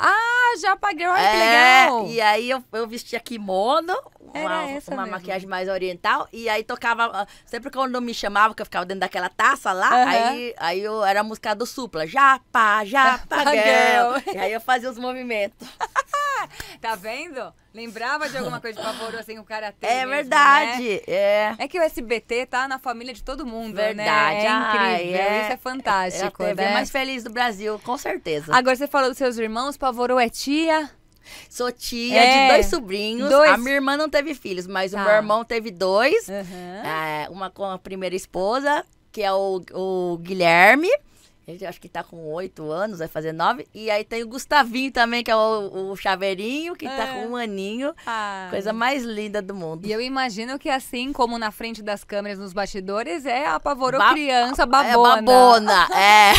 ah, já paguei, olha é, que legal. E aí eu, eu vestia kimono, uma, uma maquiagem mais oriental, e aí tocava. Ah, sempre quando me chamava, que eu ficava dentro daquela taça lá, uhum. aí, aí eu, era a música do supla. Japa, japa, [LAUGHS] girl. E aí eu fazia os movimentos. [LAUGHS] tá vendo? Lembrava de alguma coisa de pavoroso assim, o cara tem. É mesmo, né? verdade. Né? É. é que o SBT tá na família de todo mundo, né? verdade. né? É incrível. Ai, é, isso é, é, é fantástico. É a TV né? mais feliz do Brasil, com certeza. Agora você falou dos seus irmãos, favor, ou é tia? Sou tia é. de dois sobrinhos. Dois. A minha irmã não teve filhos, mas tá. o meu irmão teve dois. Uhum. É, uma com a primeira esposa, que é o, o Guilherme. Ele acho que tá com oito anos, vai fazer nove. E aí tem o Gustavinho também, que é o, o chaveirinho, que tá é. tá com um aninho. Ai. Ah. Coisa mais linda do mundo. E eu imagino que assim como na frente das câmeras, nos bastidores, é apavorou ba criança, babona. É, babona, [LAUGHS] é.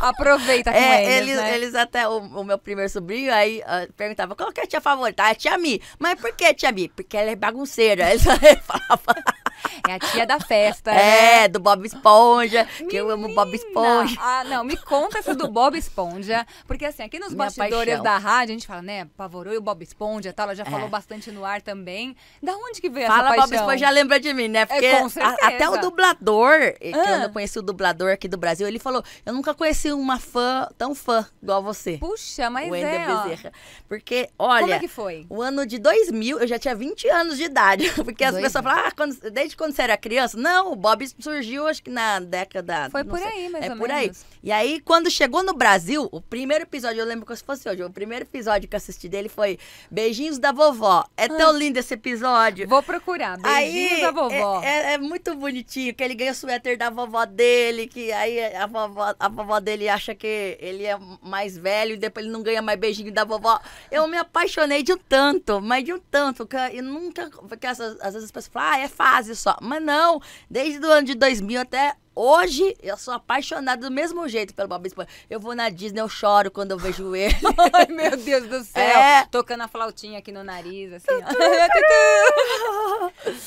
Aproveita com é, eles, eles, né? eles até, o, o, meu primeiro sobrinho, aí uh, perguntava, qual que é a tia favorita? Ah, é a tia Mi. Mas por que tia Mi? Porque ela é bagunceira. [LAUGHS] Eles falava É a tia da festa. É, né? do Bob Esponja, Menina, que eu amo Bob Esponja. Ah, não, me conta essa do Bob Esponja. Porque assim, aqui nos Minha bastidores paixão. da rádio, a gente fala, né, Pavorou e o Bob Esponja tal. Ela já é. falou bastante no ar também. Da onde que veio fala, essa paixão? Fala, Bob Esponja lembra de mim, né? É, porque é, a, até o dublador, que eu ah. conheci o dublador aqui do Brasil, ele falou, eu nunca conheci uma fã, tão fã, igual você. Puxa, mas é, ó. Bezerra. Porque, olha... Como é que foi? O ano de 2000, eu já tinha 20 anos de idade. [LAUGHS] Porque as pessoas falam, ah, quando, desde quando você era criança? Não, o Bob surgiu, acho que na década... Foi por sei, aí, mais é ou por menos. aí. E aí, quando chegou no Brasil, o primeiro episódio, eu lembro como se fosse hoje, o primeiro episódio que eu assisti dele foi Beijinhos da Vovó. É tão ah. lindo esse episódio. Vou procurar, Beijinhos aí, da Vovó. É, é, é, muito bonitinho, que ele ganha o suéter da vovó dele, que aí a vovó, a vovó dele acha que ele é mais velho e depois ele não ganha mais beijinho da vovó. Eu me apaixonei de um tanto, mas de um tanto, que eu nunca... Porque às, às vezes as pessoas falam, ah, é fase só. Mas não, desde o ano de 2000 até Hoje eu sou apaixonada do mesmo jeito pelo Bob Esponja. Eu vou na Disney, eu choro quando eu vejo ele. [LAUGHS] Ai, meu Deus do céu. É. Tocando a flautinha aqui no nariz, assim. [LAUGHS]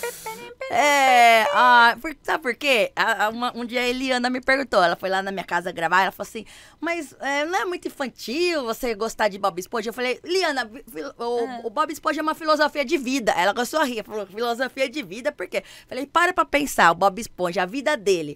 é, ah, por, sabe por quê? uma, um dia a Eliana me perguntou, ela foi lá na minha casa gravar, ela falou assim, mas é, não é muito infantil você gostar de Bob Esponja? Eu falei, Liana, o, ah. o Bob Esponja é uma filosofia de vida. Ela começou a rir, falou, filosofia de vida, por quê? falei, para pra pensar, o Bob Esponja, a vida dele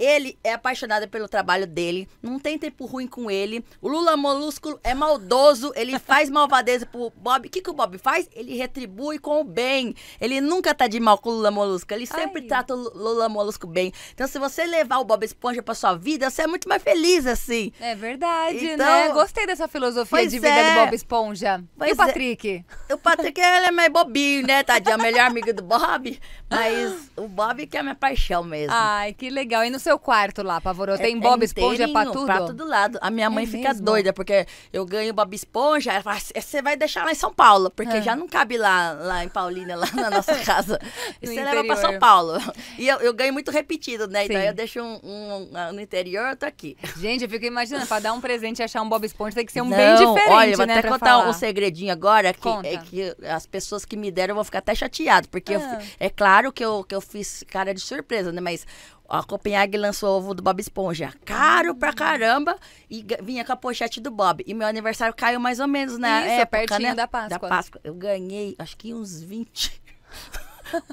Ele é apaixonado pelo trabalho dele, não tem tempo ruim com ele. O Lula Molusco é maldoso, ele [LAUGHS] faz malvadeza pro Bob. O que, que o Bob faz? Ele retribui com o bem. Ele nunca tá de mal com o Lula Molusco, ele sempre Ai. trata o Lula Molusco bem. Então, se você levar o Bob Esponja pra sua vida, você é muito mais feliz assim. É verdade, né? então, né? Gostei dessa filosofia de vida é. do Bob Esponja. Pois e o é. Patrick? É. O Patrick, ele é meio bobinho, né, tadinho? É o melhor amigo do Bob. Mas o Bob que é minha paixão mesmo. Ai, que legal. E no seu seu quarto lá, Pavorô? É, tem é, Bob é Esponja pra tudo? Pra todo lado. A minha é mãe fica doida, porque eu ganho Bob Esponja, ela fala, é, você vai deixar lá em São Paulo, porque ah. já não cabe lá, lá em Paulina, lá na nossa [LAUGHS] casa. Você interior. leva pra São Paulo. E eu, eu ganho muito repetido, né? Então, Sim. Então eu deixo um, um, um, ah, no interior, eu tô aqui. Gente, eu fico imaginando, pra dar um presente e achar um Bob Esponja tem que ser um não, bem diferente, olha, vou né, até contar falar. um segredinho agora, que, Conta. é que as pessoas que me deram vão ficar até chateadas, porque ah. eu, é claro que eu, que eu fiz cara de surpresa, né? Mas a Copenhague lançou ovo do Bob Esponja. Caro pra caramba. E vinha com a pochete do Bob. E meu aniversário caiu mais ou menos né? Isso, é época, pertinho né? da Páscoa. Da Páscoa. Eu ganhei, acho que uns 20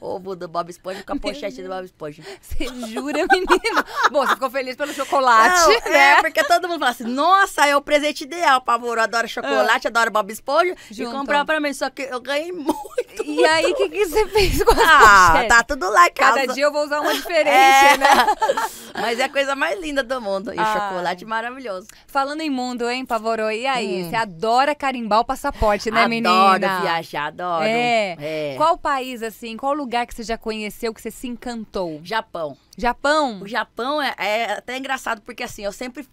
ovo do Bob Esponja com a pochete do Bob Esponja. Você jura, menina? Bom, você ficou feliz pelo chocolate, não, né? É, porque todo mundo fala assim, nossa, é o presente ideal, Pavoro. Adoro chocolate, ah. adoro Bob Esponja. Juntam. E comprar pra mim, só que eu ganhei muito. E muito. aí, o que, que você fez com as Ah, tá tudo lá em casa. Cada dia eu vou usar uma [LAUGHS] é. diferente, é. né? [LAUGHS] Mas é a coisa mais linda do mundo. E ah. chocolate maravilhoso. Falando em mundo, hein, Pavoro? E aí, hum. você adora carimbar o passaporte, né, adoro menina? Adoro viajar, adoro. É. é. Qual país, assim, qual qual lugar que você já conheceu que você se encantou? Japão. Japão? O Japão é, é até engraçado, porque assim, eu sempre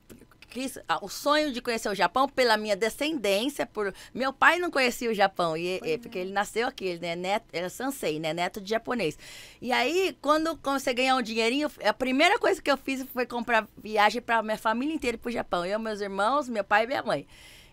quis ah, o sonho de conhecer o Japão pela minha descendência, por meu pai não conhecia o Japão e, e é. porque ele nasceu aqui, ele é neto, era é sansei, né, neto de japonês. E aí quando você ganhar um dinheirinho, a primeira coisa que eu fiz foi comprar viagem para minha família inteira para o Japão, eu, meus irmãos, meu pai e minha mãe.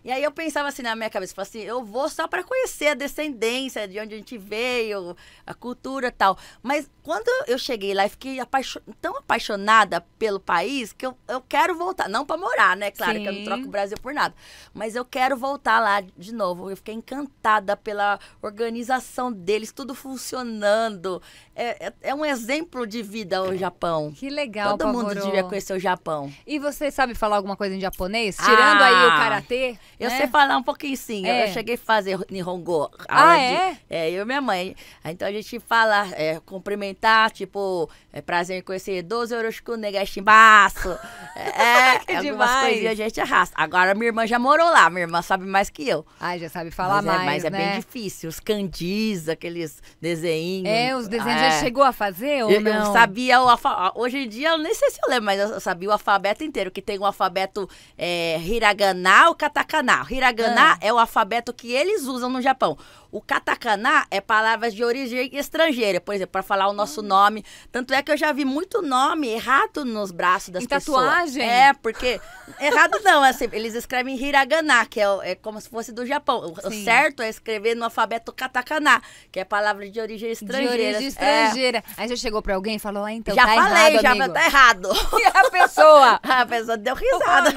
E aí eu pensava assim na minha cabeça, assim, eu vou só para conhecer a descendência, de onde a gente veio, a cultura e tal. Mas quando eu cheguei lá, eu fiquei apaixon... tão apaixonada pelo país que eu, eu quero voltar. Não para morar, né? Claro Sim. que eu não troco o Brasil por nada. Mas eu quero voltar lá de novo. Eu fiquei encantada pela organização deles, tudo funcionando. É, é, é, um exemplo de vida o Japão. Que legal, Todo mundo devia conhecer o Japão. E você sabe falar alguma coisa em japonês? Tirando ah, aí o ah, karatê? Eu né? sei falar um pouquinho sim. É. Eu, eu é. cheguei a fazer Nihongo. Ah, de, é? É, eu e minha mãe. Então a gente fala, é, cumprimentar, tipo, é prazer em conhecer 12 com negashimbaço. É, que algumas demais. coisinhas a gente arrasta. Agora minha irmã já morou lá, minha irmã sabe mais que eu. Ah, já sabe falar mas é, mais, é, Mas né? é bem difícil. Os kanjis, aqueles desenhos. É, os desenhos já é. chegou a fazer ou eu, não? Eu sabia o alfabeto. Hoje em dia, eu nem sei se eu lembro, mas eu sabia o alfabeto inteiro, que tem o alfabeto é, hiragana ou katakana. Hiragana ah. é o alfabeto que eles usam no Japão. O katakana é palavras de origem estrangeira, por exemplo, para falar o nosso hum. nome. Tanto é que eu já vi muito nome errado nos braços das em pessoas. tatuagem? É, porque... [LAUGHS] errado não, é assim, eles escrevem hiragana, que é, é, como se fosse do Japão. O certo é escrever no alfabeto katakana, que é palavra de origem estrangeira. De origem é. estrangeira. É. Aí já chegou para alguém e falou, ah, então já tá falei, errado, Já falei, já tá errado. [LAUGHS] E a pessoa? [LAUGHS] a pessoa deu risada.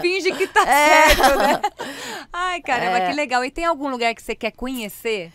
Finge que tá é. certo, né? Ai, caramba, é. que legal. E tem algum lugar que você quer conhecer?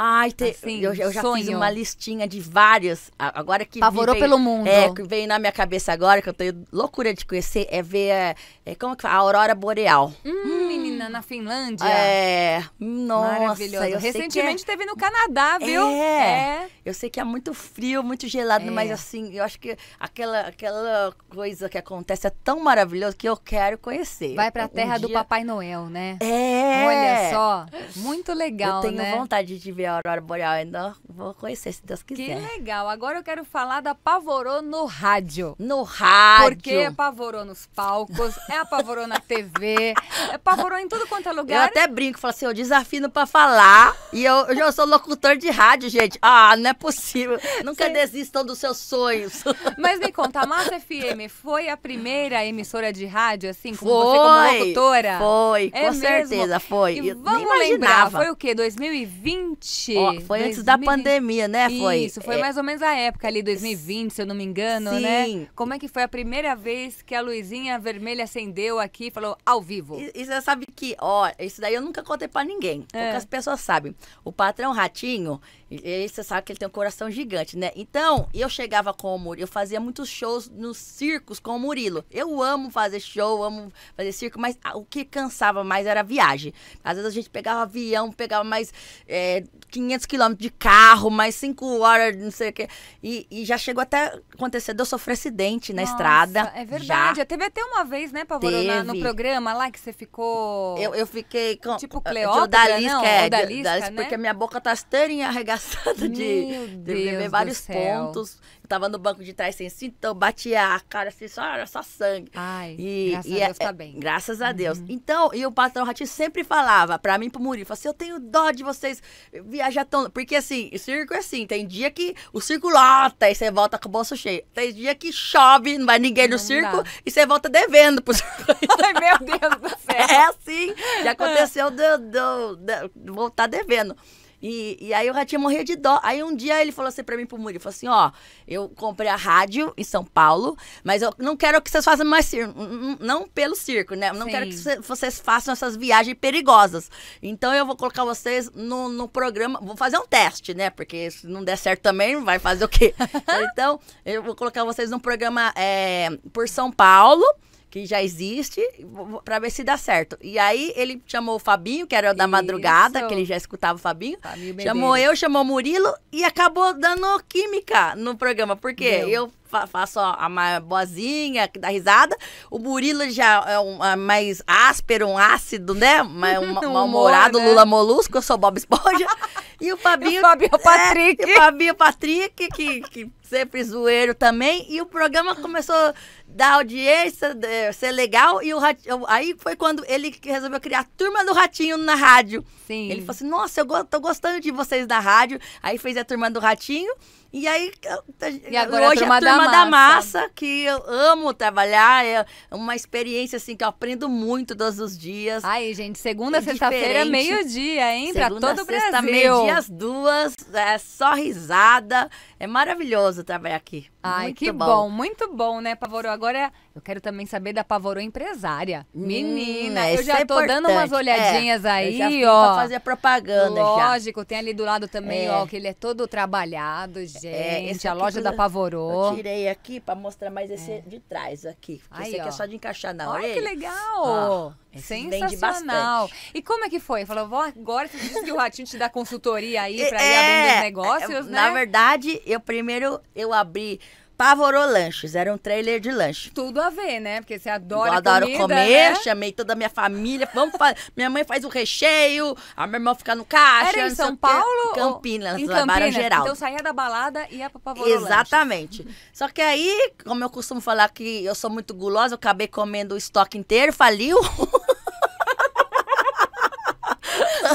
Ai, te, assim, eu, eu, já sonho. fiz uma listinha de vários. Agora que. Pavorou pelo mundo. É, que veio na minha cabeça agora, que eu tenho loucura de conhecer, é ver. É, é como que fala? A Aurora Boreal. Hum, hum. menina, na Finlândia. É. Nossa, eu é Recentemente é... teve no Canadá, viu? É. é. Eu sei que é muito frio, muito gelado, é. mas assim, eu acho que aquela, aquela coisa que acontece é tão maravilhosa que eu quero conhecer. Vai pra um terra dia... do Papai Noel, né? É. Olha só. Muito legal, né? Eu tenho né? vontade de ver a Aurora Boreal ainda vou conhecer, se Deus quiser. Que legal. Agora eu quero falar da Pavorô no rádio. No rádio. Porque apavorou nos palcos, é apavorou na TV, é apavorou em tudo quanto é lugar. Eu até brinco, falo assim, eu desafino pra falar e eu, eu já sou locutor de rádio, gente. Ah, não é possível. Nunca Sim. desistam dos seus sonhos. [LAUGHS] Mas me conta, a Massa FM foi a primeira emissora de rádio, assim, com foi, você como locutora? Foi, é com mesmo? certeza foi. E eu vamos lembrar, foi o quê? 2020? Ó, foi 2020. antes da pandemia, né? Foi. Isso, foi é... mais ou menos a época ali, 2020, se eu não me engano, né? Sim. né? Como é que foi a primeira vez que a luzinha vermelha acendeu aqui e falou ao vivo? E, e, você sabe que, ó, isso daí eu nunca contei pra ninguém. É. as pessoas sabem. O patrão é Ratinho, ele, você sabe que ele tem um coração gigante, né? Então, eu chegava com o Murilo, eu fazia muitos shows nos circos com o Murilo. Eu amo fazer show, amo fazer circo, mas o que cansava mais era a viagem. Às vezes a gente pegava avião, pegava mais é, 500 quilômetros de carro, mais 5 horas, não sei o quê. E, e, já chegou até acontecer de eu sofrer acidente na Nossa, estrada. É verdade. Já. Teve até uma vez, né, Pavorona, no programa lá que você ficou. Eu, eu fiquei com. Tipo eh, eh, Cleópatra. não, é, odalisca, né? Porque minha boca tá esteirinha arregaçada de, de, beber vários pontos tava no banco de trás sem cinto, então batia a cara assim, só só sangue. Ai, e, graças e, a é, Deus tá é, bem. Graças a Deus. Uhum. Então, e o patrão Ratinho sempre falava pra mim pro Murilo, assim, eu tenho dó de vocês viajar tão... Porque assim, o circo é assim, tem dia que o circo lota e você volta com o bolso cheio. Tem dia que chove, não vai ninguém não no circo dá. e você volta devendo pro circo. [LAUGHS] Ai, meu Deus do [LAUGHS] céu. É assim, já aconteceu de, de, de, de voltar devendo. E, e aí o Ratinho morria de dó. Aí um dia ele falou assim pra mim, pro Murilo, falou assim, ó, eu comprei a rádio em São Paulo, mas eu não quero que vocês façam mais circo, não pelo circo, né? não Sim. quero que vocês façam essas viagens perigosas. Então eu vou colocar vocês no, no programa, vou fazer um teste, né? Porque se não der certo também, vai fazer o quê? [LAUGHS] então eu vou colocar vocês num programa é, por São Paulo, que já existe, para ver se dá certo. E aí ele chamou o Fabinho, que era o da Isso. madrugada, que ele já escutava o Fabinho. Fabinho chamou eu, chamou o Murilo e acabou dando química no programa. Porque Meu. eu fa faço a mais boazinha, que dá risada. O Murilo já é um, é mais áspero, um ácido, né? Mais um, [LAUGHS] um mal-humorado, né? Lula Molusco, eu sou Bob Esponja. [LAUGHS] E o Fabinho. E o Fabinho é, Patrick. É, o Fabinho Patrick, que, que sempre zoeiro também. E o programa começou da audiência eh, ser legal. E o aí foi quando ele resolveu criar a Turma do Ratinho na rádio. Sim. Ele falou assim: Nossa, eu go tô gostando de vocês da rádio. Aí fez a turma do Ratinho. E aí, e agora é hoje é a turma, a turma da, massa. da, massa. que eu amo trabalhar, é uma experiência assim que eu aprendo muito todos os dias. Aí, gente, segunda, é sexta-feira, meio-dia, hein? Segunda, pra todo sexta, o Brasil. Meio-dia às duas, é só risada. É maravilhoso trabalhar aqui. Ai, muito que bom. bom. muito bom, né, Pavorô? Agora eu quero também saber da Pavorô empresária. Hum, Menina, hum, eu já é tô importante. dando umas olhadinhas é, aí, tá ó fazer propaganda Lógico, já. Lógico, tem ali do lado também, é. ó, que ele é todo trabalhado, é, gente. É, a loja da Pavorô. Eu tirei aqui para mostrar mais esse é. de trás aqui. Porque Aí, esse aqui é ó. é só de encaixar na Olha Olha que legal! Ó. Sensacional. E como é que foi? Falou, vó, agora você disse que o Ratinho te dá consultoria aí [LAUGHS] para é, ir abrindo é, os negócios, né? Na verdade, eu primeiro eu abri Pavorou lanches, era um trailer de lanche. Tudo a ver, né? Porque você adora Eu adoro comida, comer, né? chamei toda a minha família, vamos fazer. minha mãe faz o recheio, a minha irmã fica no caixa. Era em São Paulo? Campinas, em Campinas, Barão Então saía da balada e ia pra Pavorou Exatamente. Só que aí, como eu costumo falar que eu sou muito gulosa, eu acabei comendo o estoque inteiro, faliu. [LAUGHS]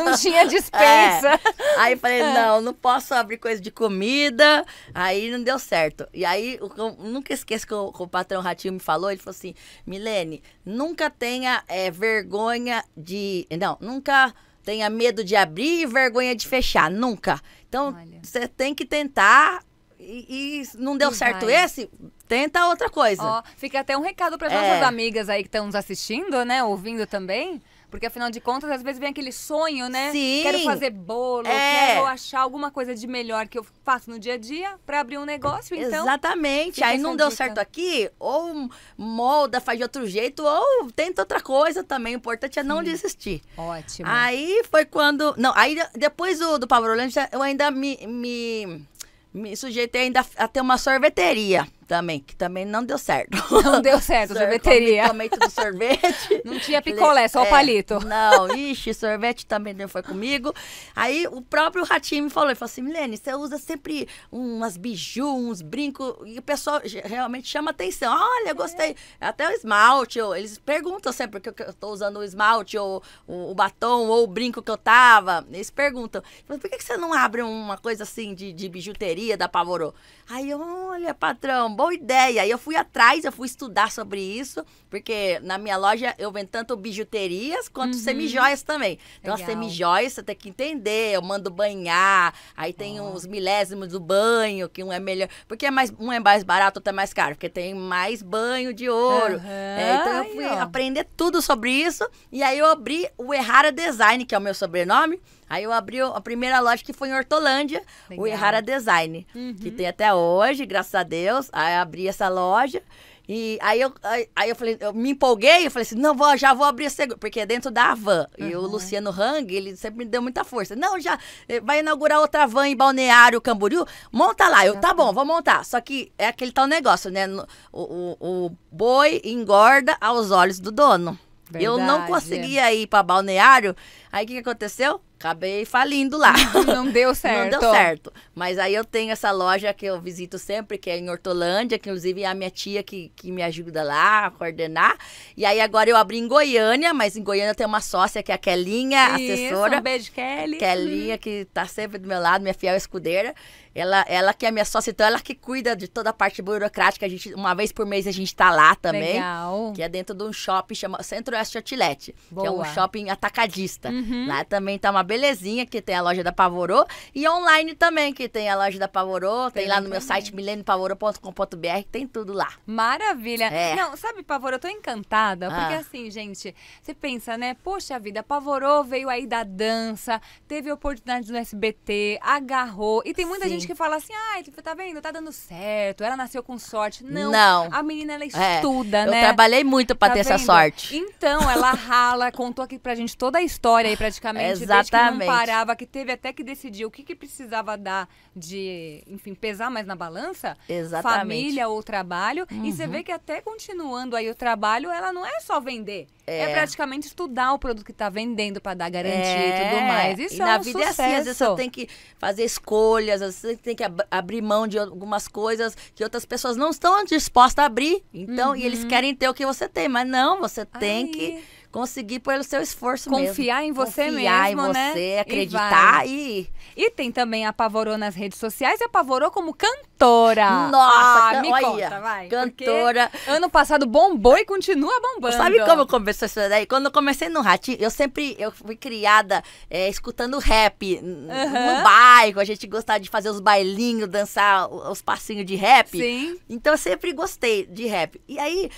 não tinha [LAUGHS] é. dispensa. É. Aí falei, não, não posso abrir coisa de comida. Aí não deu certo. E aí, eu nunca esqueço que o, que o patrão Ratinho me falou, ele falou assim, Milene, nunca tenha é, vergonha de... Não, nunca tenha medo de abrir e vergonha de fechar, nunca. Então, você tem que tentar e, e, não deu e certo vai. esse, tenta outra coisa. Ó, fica até um recado para as é. nossas amigas aí que estão nos assistindo, né? Ouvindo também. Porque afinal de contas, às vezes vem aquele sonho, né? Sim. Quero fazer bolo, é. quero achar alguma coisa de melhor que eu faço no dia a dia para abrir um negócio, então. Exatamente. Aí não deu dica. certo aqui, ou molda, faz de outro jeito, ou tenta outra coisa também. O importante é não Sim. desistir. Ótimo. Aí foi quando. Não, aí depois do, do Pavrolândia, eu ainda me, me, me sujeitei ainda a ter uma sorveteria. Também, que também não deu certo. Não deu [LAUGHS] certo, sorveteria. Comi, tudo sorvete. [LAUGHS] Não tinha picolé, só é, o palito. Não, ixi, sorvete também não foi comigo. Aí o próprio Ratinho me falou, ele falou assim, Milene, você usa sempre umas biju, uns brincos, e o pessoal realmente chama atenção. Olha, eu gostei. É. Até o esmalte, ou, eles perguntam sempre porque eu estou usando o esmalte, ou o, o, batom, ou o brinco que eu tava. Eles perguntam, por que, que você não abre uma coisa assim de, de bijuteria da Pavorô? Aí, olha, patrão, uma boa ideia. Aí eu fui atrás, eu fui estudar sobre isso, porque na minha loja eu vendo tanto bijuterias quanto uhum. semijoias também. Então, Legal. as semijoias você tem que entender, eu mando banhar, aí tem oh. uns milésimos do banho, que um é melhor. Porque é mais, um é mais barato, outro é mais caro, porque tem mais banho de ouro. Uhum. É, então, eu fui aprender tudo sobre isso. E aí eu abri o Errara Design, que é o meu sobrenome. Aí eu abri a primeira loja que foi em Hortolândia, Legal. o Errara Design, uhum. que tem até hoje, graças a Deus. Aí abri essa loja. E aí eu, aí eu falei, eu me empolguei, eu falei assim, não, vou, já vou abrir a segunda, porque é dentro da van. Uhum. E o Luciano Hang, ele sempre me deu muita força. Não, já eh, vai inaugurar outra van em Balneário Camboriú, monta lá. Eu, tá, tá bom, vou montar. Só que é aquele tal negócio, né? O, o, o boi engorda aos olhos do dono. Verdade. Eu não conseguia ir para Balneário. Aí o que, que aconteceu? acabei falindo lá. [LAUGHS] Não deu certo. Não deu certo. Mas aí eu tenho essa loja que eu visito sempre, que é em Hortolândia, que inclusive é a minha tia que, que me ajuda lá a coordenar. E aí agora eu abri em Goiânia, mas em Goiânia tem uma sócia que é a Kelinha, Isso, assessora. Um beijo, Kelly. Kelinha, que tá sempre do meu lado, minha fiel escudeira. Ela, ela que é minha sócia, então ela que cuida de toda a parte burocrática. A gente, uma vez por mês a gente está lá também. Legal. Que é dentro de um shopping chama Centro-Oeste Outlet, Boa. que é um shopping atacadista. Uhum. Lá também tá uma belezinha, que tem a loja da Pavorô. E online também, que tem a loja da Pavorô. Tem, tem lá no também. meu site milenipavorô.com.br, tem tudo lá. Maravilha. É. Não, sabe, Pavorô, eu tô encantada. Ah. Porque assim, gente, você pensa, né? Poxa vida, Pavorô veio aí da dança, teve oportunidade no SBT, agarrou. E tem muita Sim. gente gente que fala assim, ai, ah, tá vendo, tá dando certo, ela nasceu com sorte. Não, não. a menina, ela é. estuda, é, né? Eu trabalhei muito pra tá ter vendo? essa sorte. Então, ela [LAUGHS] rala, contou aqui pra gente toda a história aí, praticamente. Exatamente. que não parava, que teve até que decidir o que, que precisava dar de, enfim, pesar mais na balança. Exatamente. Família ou trabalho. Uhum. E você uhum. vê que até continuando aí o trabalho, ela não é só vender. É. é. praticamente estudar o produto que está vendendo para dar garantia é. e tudo é, mais. Isso e é na um vida sucesso. é assim, às vezes você tem que fazer escolhas, às vezes você tem que ab abrir mão de algumas coisas que outras pessoas não estão dispostas a abrir. Então, uhum. e eles uhum. querem ter o que você tem, mas não, você tem que conseguir pelo seu esforço Confiar mesmo. em você Confiar mesmo, em né? você, acreditar e, e... e... tem também apavorou nas redes sociais e apavorou como cantora. Nossa, ah, me olha, conta, vai. Cantora. Porque ano passado bombou e continua bombando. Sabe como eu comecei isso daí? Quando eu comecei no Ratinho, eu sempre eu fui criada é, escutando rap uhum. no bairro. A gente gostava de fazer os bailinhos, dançar os passinhos de rap. Sim. Então eu sempre gostei de rap. E aí,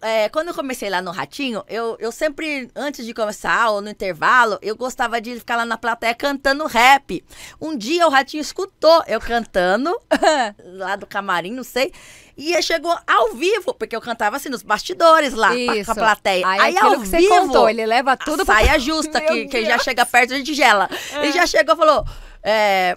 é, quando eu comecei lá no Ratinho, eu, eu sempre, antes de começar ou no intervalo, eu gostava de ficar lá na plateia cantando rap. Um dia o Ratinho escutou eu cantando, [LAUGHS] lá do camarim, não sei. E chegou ao vivo, porque eu cantava assim, nos bastidores lá, Isso. com a plateia. Aí, aí ao que você vivo, contou, ele leva tudo a pra... saia [LAUGHS] justa, que, que, já chega perto, a gente gela. É. Ele já chegou e falou, é,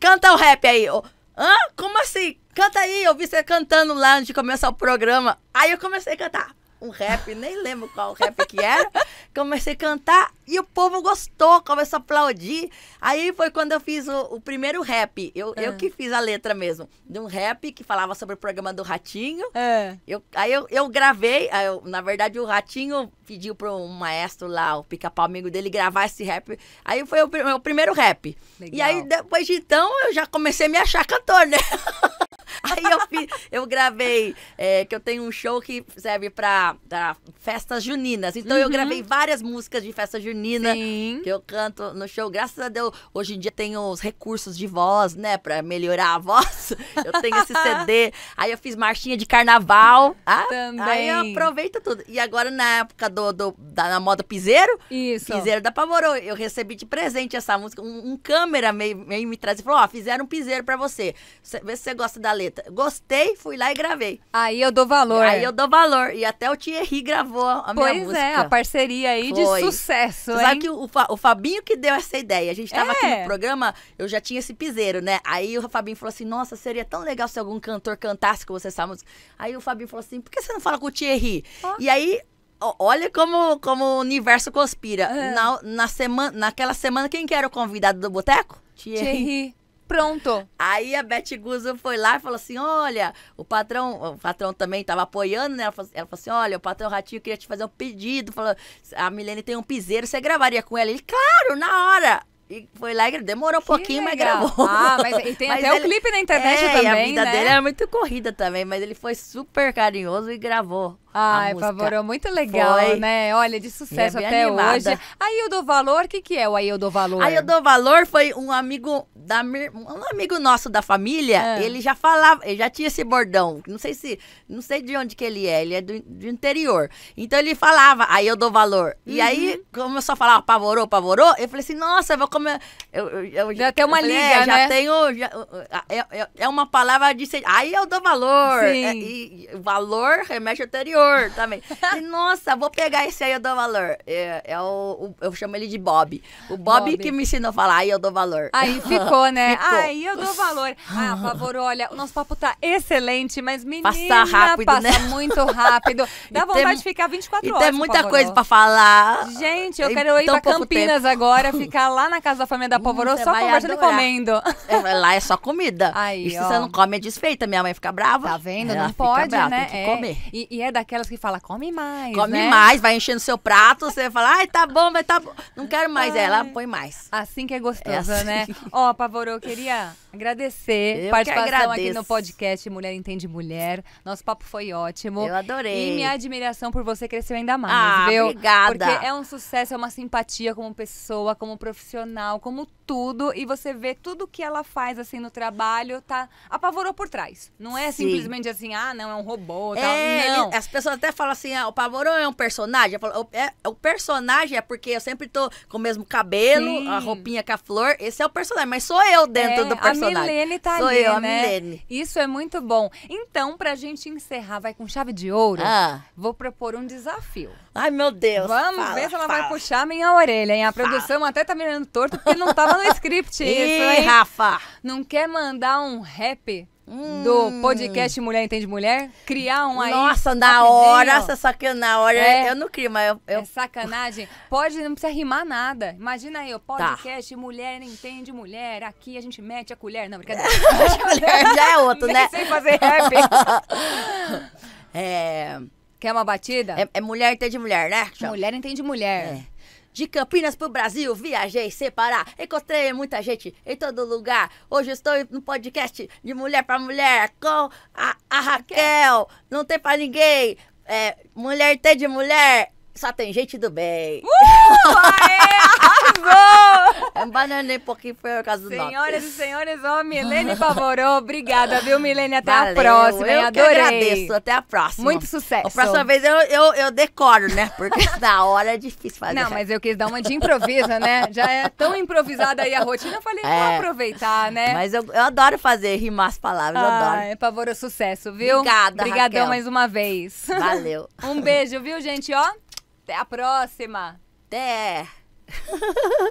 canta o rap aí. Eu, Hã? Como assim? Canta aí, eu vi você cantando lá antes de começar o programa. Aí eu comecei a cantar um rap, nem lembro qual rap que era. Comecei a cantar e o povo gostou, começou a aplaudir. Aí foi quando eu fiz o, o primeiro rap. Eu, é. eu que fiz a letra mesmo. De um rap que falava sobre o programa do Ratinho. É. Eu, aí eu, eu gravei, eu, na verdade o Ratinho pediu para um maestro lá, o pica-pau amigo dele, gravar esse rap. Aí foi o meu primeiro rap. Legal. E aí depois de então eu já comecei a me achar cantor, né? [LAUGHS] aí [LAUGHS] eu, fiz, eu gravei, é, que eu tenho um show que serve pra, pra festas juninas. Então uhum. eu gravei uhum. várias músicas de festa junina Sim. que eu canto no show. Graças a Deus, hoje em dia tenho os recursos de voz, né? Pra melhorar a voz. [LAUGHS] Eu tenho esse CD. Aí eu fiz marchinha de carnaval. Ah, Também. Aí eu aproveito tudo. E agora, na época do, do da na moda piseiro, Isso. piseiro da Pavorô, eu recebi de presente essa música. Um, um câmera meio, meio me traz e falou: Ó, oh, fizeram um piseiro pra você. Vê se você gosta da letra. Gostei, fui lá e gravei. Aí eu dou valor. Aí eu dou valor. E até o Thierry gravou a pois minha música. Pois é, a parceria aí Foi. de sucesso, Você hein? Sabe que o, o Fabinho que deu essa ideia. A gente tava é. aqui no é. programa, eu já tinha esse piseiro, né? Aí o Fabinho falou assim, nossa, seria tão legal se algum cantor cantasse com você essa música. Aí o Fabinho falou assim, por que você não fala com o Thierry? E aí olha como, como o universo conspira. É. Na, na semana, naquela semana, quem que era o convidado do boteco? Thierry. Thierry. Pronto. Aí a Beth Guzzo foi lá e falou assim: olha, o patrão, o patrão também estava apoiando, né? Ela falou, ela falou, assim: olha, o patrão Ratinho queria te fazer um pedido. Falou, a Milene tem um piseiro, você gravaria com ela? Ele, claro, na hora. E foi lá, demorou um que pouquinho, legal. mas gravou. Ah, mas e tem [LAUGHS] mas até ele, o clipe na internet é, também, a vida né? dele era muito corrida também, mas ele foi super carinhoso e gravou. Ai, favorou, muito legal, foi. né? Olha, de sucesso é até animada. hoje. Aí eu dou valor, o que, que é o Aí eu dou valor? Aí eu dou valor foi um amigo da um amigo nosso da família, é. ele já falava, ele já tinha esse bordão. Não sei se, não sei de onde que ele é, ele é do, do interior. Então ele falava, aí eu dou valor. Uhum. E aí, como eu só falava, pavorou eu falei assim, nossa, eu vou começar é, eu, eu, já tem uma eu, liga, é, Já né? tenho. Já, uh, uh, é, é, é, uma palavra de. Aí eu dou valor. É, e, valor remete anterior também. [LAUGHS] e, nossa, vou pegar esse aí, eu dou valor. É, é o, o, eu chamo ele de Bob. O Bob, Bob, que me ensinou a falar, aí eu dou valor. Aí ficou, né? [LAUGHS] Ficou. Aí eu dou valor. Ah, favor olha, o nosso papo tá excelente, mas menina, passa rápido, passa né? muito rápido. [LAUGHS] Dá e vontade tem, de ficar 24 e horas. Tem muita coisa para falar. Gente, eu quero ir para Campinas tempo. agora, ficar lá na casa da família da Pavorou só conversando e comendo. É, lá é só comida. Aí, se ó. você não come, é desfeita. Minha mãe fica brava. Tá vendo? Ela não pode, brava, né? Tem que é. comer. E, e, é daquelas que fala, come mais, Come né? mais, vai enchendo seu prato, você fala, ai, tá bom, mas tá bom. Não quero mais. Ela põe mais. Assim que é gostosa, é assim. né? Ó, Pavorou Pavorô, eu queria agradecer eu participação aqui no podcast Mulher Entende Mulher. Nosso papo foi ótimo. Eu adorei. E minha admiração por você cresceu ainda mais, ah, viu? obrigada. Porque é um sucesso, é uma simpatia como pessoa, como profissional jornal, como tudo e você vê tudo que ela faz assim no trabalho, tá? Apavorou por trás. Não é Sim. simplesmente assim, ah, não, é um robô, tal. É, não. Ele, as pessoas até falam assim, ah, o Pavorou é um personagem. Falo, é, o personagem é porque eu sempre tô com o mesmo cabelo, Sim. a roupinha com a flor. Esse é o personagem, mas sou eu dentro é, do personagem. A Milene tá sou ali, eu, né? a Milene. Isso é muito bom. Então, pra gente encerrar, vai com chave de ouro. Ah. Vou propor um desafio. Ai, meu Deus. Vamos fala, ver se ela fala. vai puxar minha orelha, hein? A fala. produção até tá me olhando torto porque não tava um script isso, hein? Rafa! Não quer mandar um rap hum. do podcast Mulher Entende Mulher? Criar um aí. Nossa, na hora, essa sacanagem. Na hora é, eu não crio, mas eu, eu... É sacanagem. Pode, não precisa rimar nada. Imagina aí, o tá. podcast tá. Mulher Entende Mulher. Aqui a gente mete a colher. Não, brincadeira. [LAUGHS] já é outro, né? Sem fazer rap. [LAUGHS] é. Quer uma batida? É, é mulher entende mulher, né? Mulher entende mulher. É. De Campinas pro Brasil, viajei separar Encontrei muita gente em todo lugar. Hoje estou no podcast de Mulher para Mulher com a, a Raquel. Não tem para ninguém. É, mulher tem de mulher. Só tem gente do bem. Uh, aê, arrasou! [LAUGHS] nem um pouquinho foi o caso do Senhoras e senhores, ó, Milene favorou. obrigada, viu, Milene? Até Valeu, a próxima, eu adorei. agradeço, até a próxima. Muito sucesso. A próxima vez eu, eu, eu decoro, né? Porque [LAUGHS] na hora é difícil fazer. Não, mas eu quis dar uma de improvisa, né? Já é tão improvisada aí a rotina, eu falei, é, vou aproveitar, né? Mas eu, eu adoro fazer, rimar as palavras, ah, adoro. É Pavorô, sucesso, viu? Obrigada, Obrigadão Raquel. mais uma vez. Valeu. [LAUGHS] Um beijo, viu, gente, ó? Até a próxima! Até! [LAUGHS]